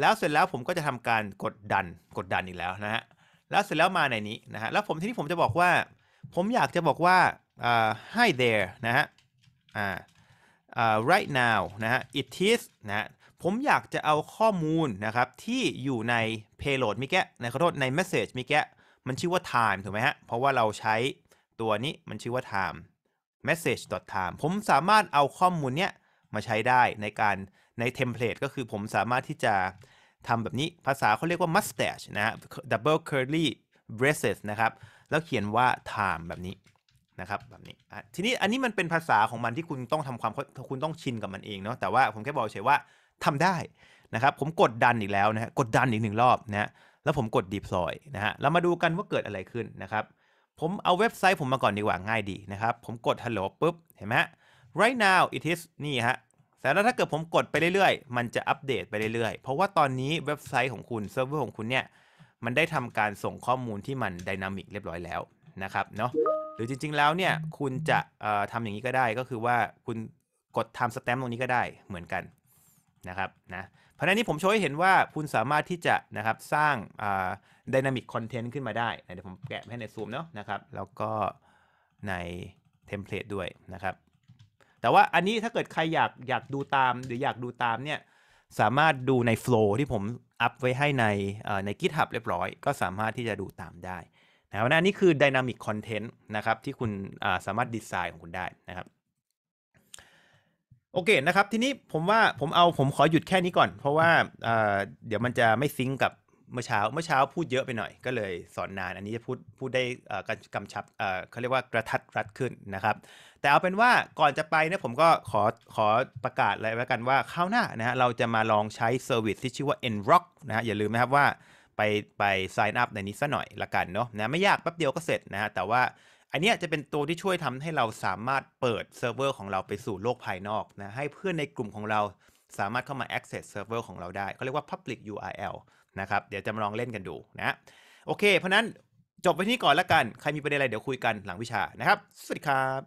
แล้วเสร็จแล้วผมก็จะทำการกดดันกดดันอีกแล้วนะฮะแล้วเสร็จแล้วมาในนี้นะฮะแล้วผมที่นี่ผมจะบอกว่าผมอยากจะบอกว่าให้ there นะฮะ right now นะฮะ it is นะผมอยากจะเอาข้อมูลนะครับที่อยู่ใน payload มิแกะในขอโทษใน message มิแกะ มันชื่อว่า time ถูกไหมฮะเพราะว่าเราใช้ตัวนี้มันชื่อว่า time message time ผมสามารถเอาข้อมูลเนี้ยมาใช้ได้ในการในเทมเพลตก็คือผมสามารถที่จะทำแบบนี้ภาษาเขาเรียกว่า mustache นะฮะ double curly braces นะครับแล้วเขียนว่า time แบบนี้นะครับแบบนี้ทีนี้อันนี้มันเป็นภาษาของมันที่คุณต้องทำความคุณต้องชินกับมันเองเนาะแต่ว่าผมแค่บอกเฉยว่าทำได้นะครับ ผมกดดันอีกแล้วนะฮะกดดันอีกหนึ่งรอบนะฮะแล้วผมกด deploy นะฮะเรามาดูกันว่าเกิดอะไรขึ้นนะครับ ผมเอาเว็บไซต์ผมมาก่อนดีกว่าง่ายดีนะครับ ผมกด hello ปุ๊บเห็นไหม right now it is นี่ฮะแต่แล้วถ้าเกิดผมกดไปเรื่อย ๆ มันจะอัปเดตไปเรื่อย ๆ เพราะว่าตอนนี้เว็บไซต์ของคุณเซิร์ฟเวอร์ของคุณเนี่ย มันได้ทำการส่งข้อมูลที่มันดินามิกเรียบร้อยแล้วนะครับเนาะหรือจริงๆแล้วเนี่ยคุณจะทำอย่างนี้ก็ได้ก็คือว่าคุณกดทำสแตมป์ตรงนี้ก็ได้เหมือนกันนะครับนะเพราะนั้นนี้ผมโชว์ให้เห็นว่าคุณสามารถที่จะนะครับสร้างดินามิกคอนเทนต์ขึ้นมาได้ เดี๋ยวผมแกะให้ในซูมเนาะนะครับแล้วก็ในเทมเพลตด้วยนะครับ แต่ว่าอันนี้ถ้าเกิดใครอยากอยากดูตาม หรืออยากดูตามเนี่ยสามารถดูในโฟล์ที่ผมอัพไว้ให้ในใน GitHub เรียบร้อย ก็สามารถที่จะดูตามได้นะครับนนนี่คือ Dynamic Content นะครับ ที่คุณสามารถดีไซน์ของคุณได้นะครับโอเคนะครับ ทีนี้ผมว่าผมเอาผมขอหยุดแค่นี้ก่อน เพราะว่าเดี๋ยวมันจะไม่ซิงกับเมื่อเช้าเมื่อเช้าพูดเยอะไปหน่อย ก็เลยสอนนานอันนี้จะพูดพูดได้กันกำชับเขาเรียกว่ากระทัดรัดขึ้นนะครับ แต่เอาเป็นว่าก่อนจะไปเนี่ยผมก็ขอขอประกาศอะไรไว้กันว่าคราวหน้านะฮะเราจะมาลองใช้เซอร์วิสที่ชื่อว่า Nrock นะฮะอย่าลืมนะครับว่าไปไป sign up ในนี้ซะหน่อยละกันเนาะนะไม่ยากแป๊บเดียวก็เสร็จนะฮะแต่ว่าอันนี้จะเป็นตัวที่ช่วยทำให้เราสามารถเปิดเซิร์ฟเวอร์ของเราไปสู่โลกภายนอกนะให้เพื่อนในกลุ่มของเราสามารถเข้ามา access เซิร์ฟเวอร์ของเราได้เขาเรียกว่า public URL นะครับ เดี๋ยวจะมาลองเล่นกันดูนะโอเค เพราะนั้นจบไปที่ก่อนละกัน ใครมีประเด็นอะไรเดี๋ยวคุยกันหลังวิชานะครับสวัสดีครับ